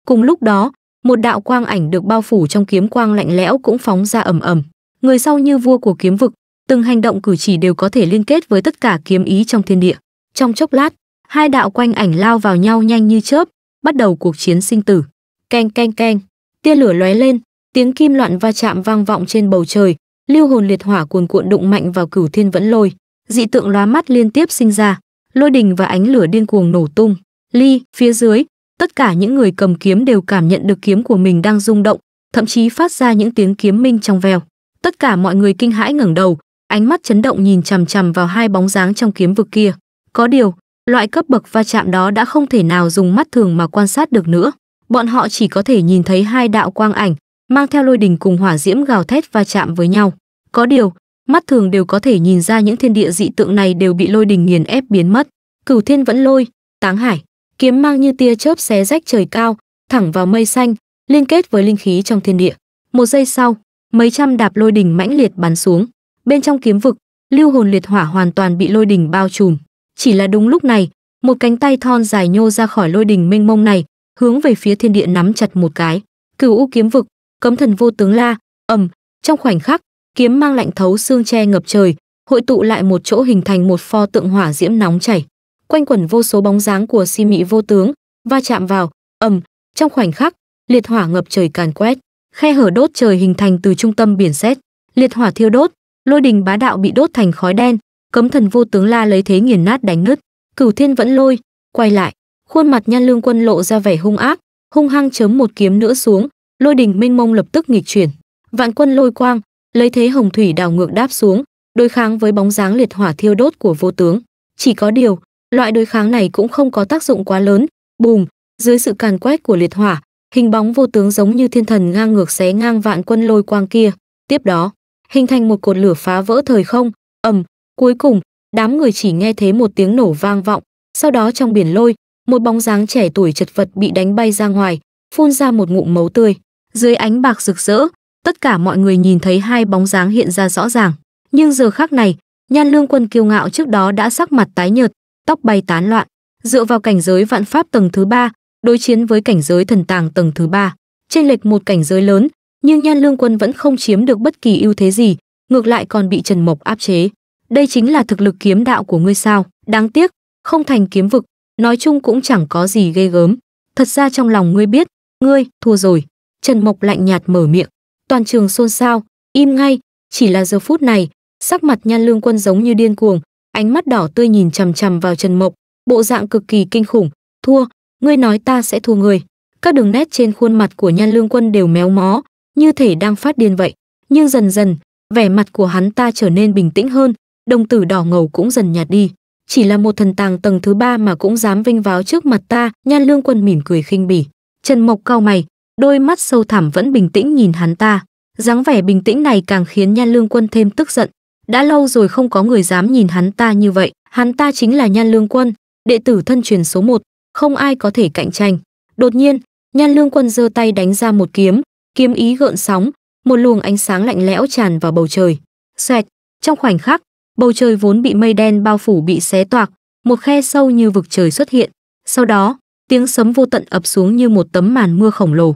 Cùng lúc đó, một đạo quang ảnh được bao phủ trong kiếm quang lạnh lẽo cũng phóng ra ầm ầm. Người sau như vua của kiếm vực, từng hành động cử chỉ đều có thể liên kết với tất cả kiếm ý trong thiên địa. Trong chốc lát, hai đạo quanh ảnh lao vào nhau nhanh như chớp, bắt đầu cuộc chiến sinh tử. Keng keng keng, tia lửa lóe lên, tiếng kim loạn va chạm vang vọng trên bầu trời, lưu hồn liệt hỏa cuồn cuộn đụng mạnh vào cửu thiên vẫn lôi, dị tượng lóa mắt liên tiếp sinh ra, lôi đình và ánh lửa điên cuồng nổ tung. Ly, phía dưới, tất cả những người cầm kiếm đều cảm nhận được kiếm của mình đang rung động, thậm chí phát ra những tiếng kiếm minh trong veo. Tất cả mọi người kinh hãi ngẩng đầu, ánh mắt chấn động nhìn chằm chằm vào hai bóng dáng trong kiếm vực kia. Có điều, loại cấp bậc va chạm đó đã không thể nào dùng mắt thường mà quan sát được nữa. Bọn họ chỉ có thể nhìn thấy hai đạo quang ảnh, mang theo lôi đình cùng hỏa diễm gào thét va chạm với nhau. Có điều, mắt thường đều có thể nhìn ra những thiên địa dị tượng này đều bị lôi đình nghiền ép biến mất. Cửu Thiên vẫn lôi, Táng Hải, kiếm mang như tia chớp xé rách trời cao, thẳng vào mây xanh, liên kết với linh khí trong thiên địa. Một giây sau, mấy trăm đạp lôi đỉnh mãnh liệt bắn xuống. Bên trong kiếm vực, lưu hồn liệt hỏa hoàn toàn bị lôi đỉnh bao trùm. Chỉ là đúng lúc này, một cánh tay thon dài nhô ra khỏi lôi đỉnh mênh mông này, hướng về phía thiên địa nắm chặt một cái. Cửu u kiếm vực, cấm thần vô tướng la, ầm, trong khoảnh khắc, kiếm mang lạnh thấu xương che ngập trời, hội tụ lại một chỗ hình thành một pho tượng hỏa diễm nóng chảy quanh quẩn vô số bóng dáng của si mị vô tướng va chạm vào ầm trong khoảnh khắc liệt hỏa ngập trời càn quét khe hở đốt trời hình thành từ trung tâm biển xét liệt hỏa thiêu đốt lôi đình bá đạo bị đốt thành khói đen cấm thần vô tướng la lấy thế nghiền nát đánh nứt cửu thiên vẫn lôi quay lại khuôn mặt nhan lương quân lộ ra vẻ hung ác hung hăng chớm một kiếm nữa xuống lôi đình mênh mông lập tức nghịch chuyển vạn quân lôi quang lấy thế hồng thủy đào ngược đáp xuống đối kháng với bóng dáng liệt hỏa thiêu đốt của vô tướng chỉ có điều Loại đối kháng này cũng không có tác dụng quá lớn, bùm, dưới sự càn quét của liệt hỏa, hình bóng vô tướng giống như thiên thần ngang ngược xé ngang vạn quân lôi quang kia, tiếp đó, hình thành một cột lửa phá vỡ thời không, ầm, cuối cùng, đám người chỉ nghe thấy một tiếng nổ vang vọng, sau đó trong biển lôi, một bóng dáng trẻ tuổi chật vật bị đánh bay ra ngoài, phun ra một ngụm máu tươi. Dưới ánh bạc rực rỡ, tất cả mọi người nhìn thấy hai bóng dáng hiện ra rõ ràng, nhưng giờ khác này, Nhan Lương Quân kiêu ngạo trước đó đã sắc mặt tái nhợt, tóc bay tán loạn dựa vào cảnh giới vạn pháp tầng thứ ba đối chiến với cảnh giới thần tàng tầng thứ ba trên lệch một cảnh giới lớn nhưng nhan lương quân vẫn không chiếm được bất kỳ ưu thế gì ngược lại còn bị trần mộc áp chế đây chính là thực lực kiếm đạo của ngươi sao đáng tiếc không thành kiếm vực nói chung cũng chẳng có gì ghê gớm thật ra trong lòng ngươi biết ngươi thua rồi trần mộc lạnh nhạt mở miệng toàn trường xôn xao im ngay chỉ là giờ phút này sắc mặt nhan lương quân giống như điên cuồng ánh mắt đỏ tươi nhìn chằm chằm vào Trần Mộc, bộ dạng cực kỳ kinh khủng, "Thua, ngươi nói ta sẽ thua ngươi." Các đường nét trên khuôn mặt của Nhan Lương Quân đều méo mó, như thể đang phát điên vậy, nhưng dần dần, vẻ mặt của hắn ta trở nên bình tĩnh hơn, đồng tử đỏ ngầu cũng dần nhạt đi. Chỉ là một thần tàng tầng thứ ba mà cũng dám vinh váo trước mặt ta, Nhan Lương Quân mỉm cười khinh bỉ. Trần Mộc cao mày, đôi mắt sâu thẳm vẫn bình tĩnh nhìn hắn ta. Dáng vẻ bình tĩnh này càng khiến Nhan Lương Quân thêm tức giận, đã lâu rồi không có người dám nhìn hắn ta như vậy hắn ta chính là nhan lương quân đệ tử thân truyền số một không ai có thể cạnh tranh đột nhiên nhan lương quân giơ tay đánh ra một kiếm kiếm ý gợn sóng một luồng ánh sáng lạnh lẽo tràn vào bầu trời xoẹt trong khoảnh khắc bầu trời vốn bị mây đen bao phủ bị xé toạc một khe sâu như vực trời xuất hiện sau đó tiếng sấm vô tận ập xuống như một tấm màn mưa khổng lồ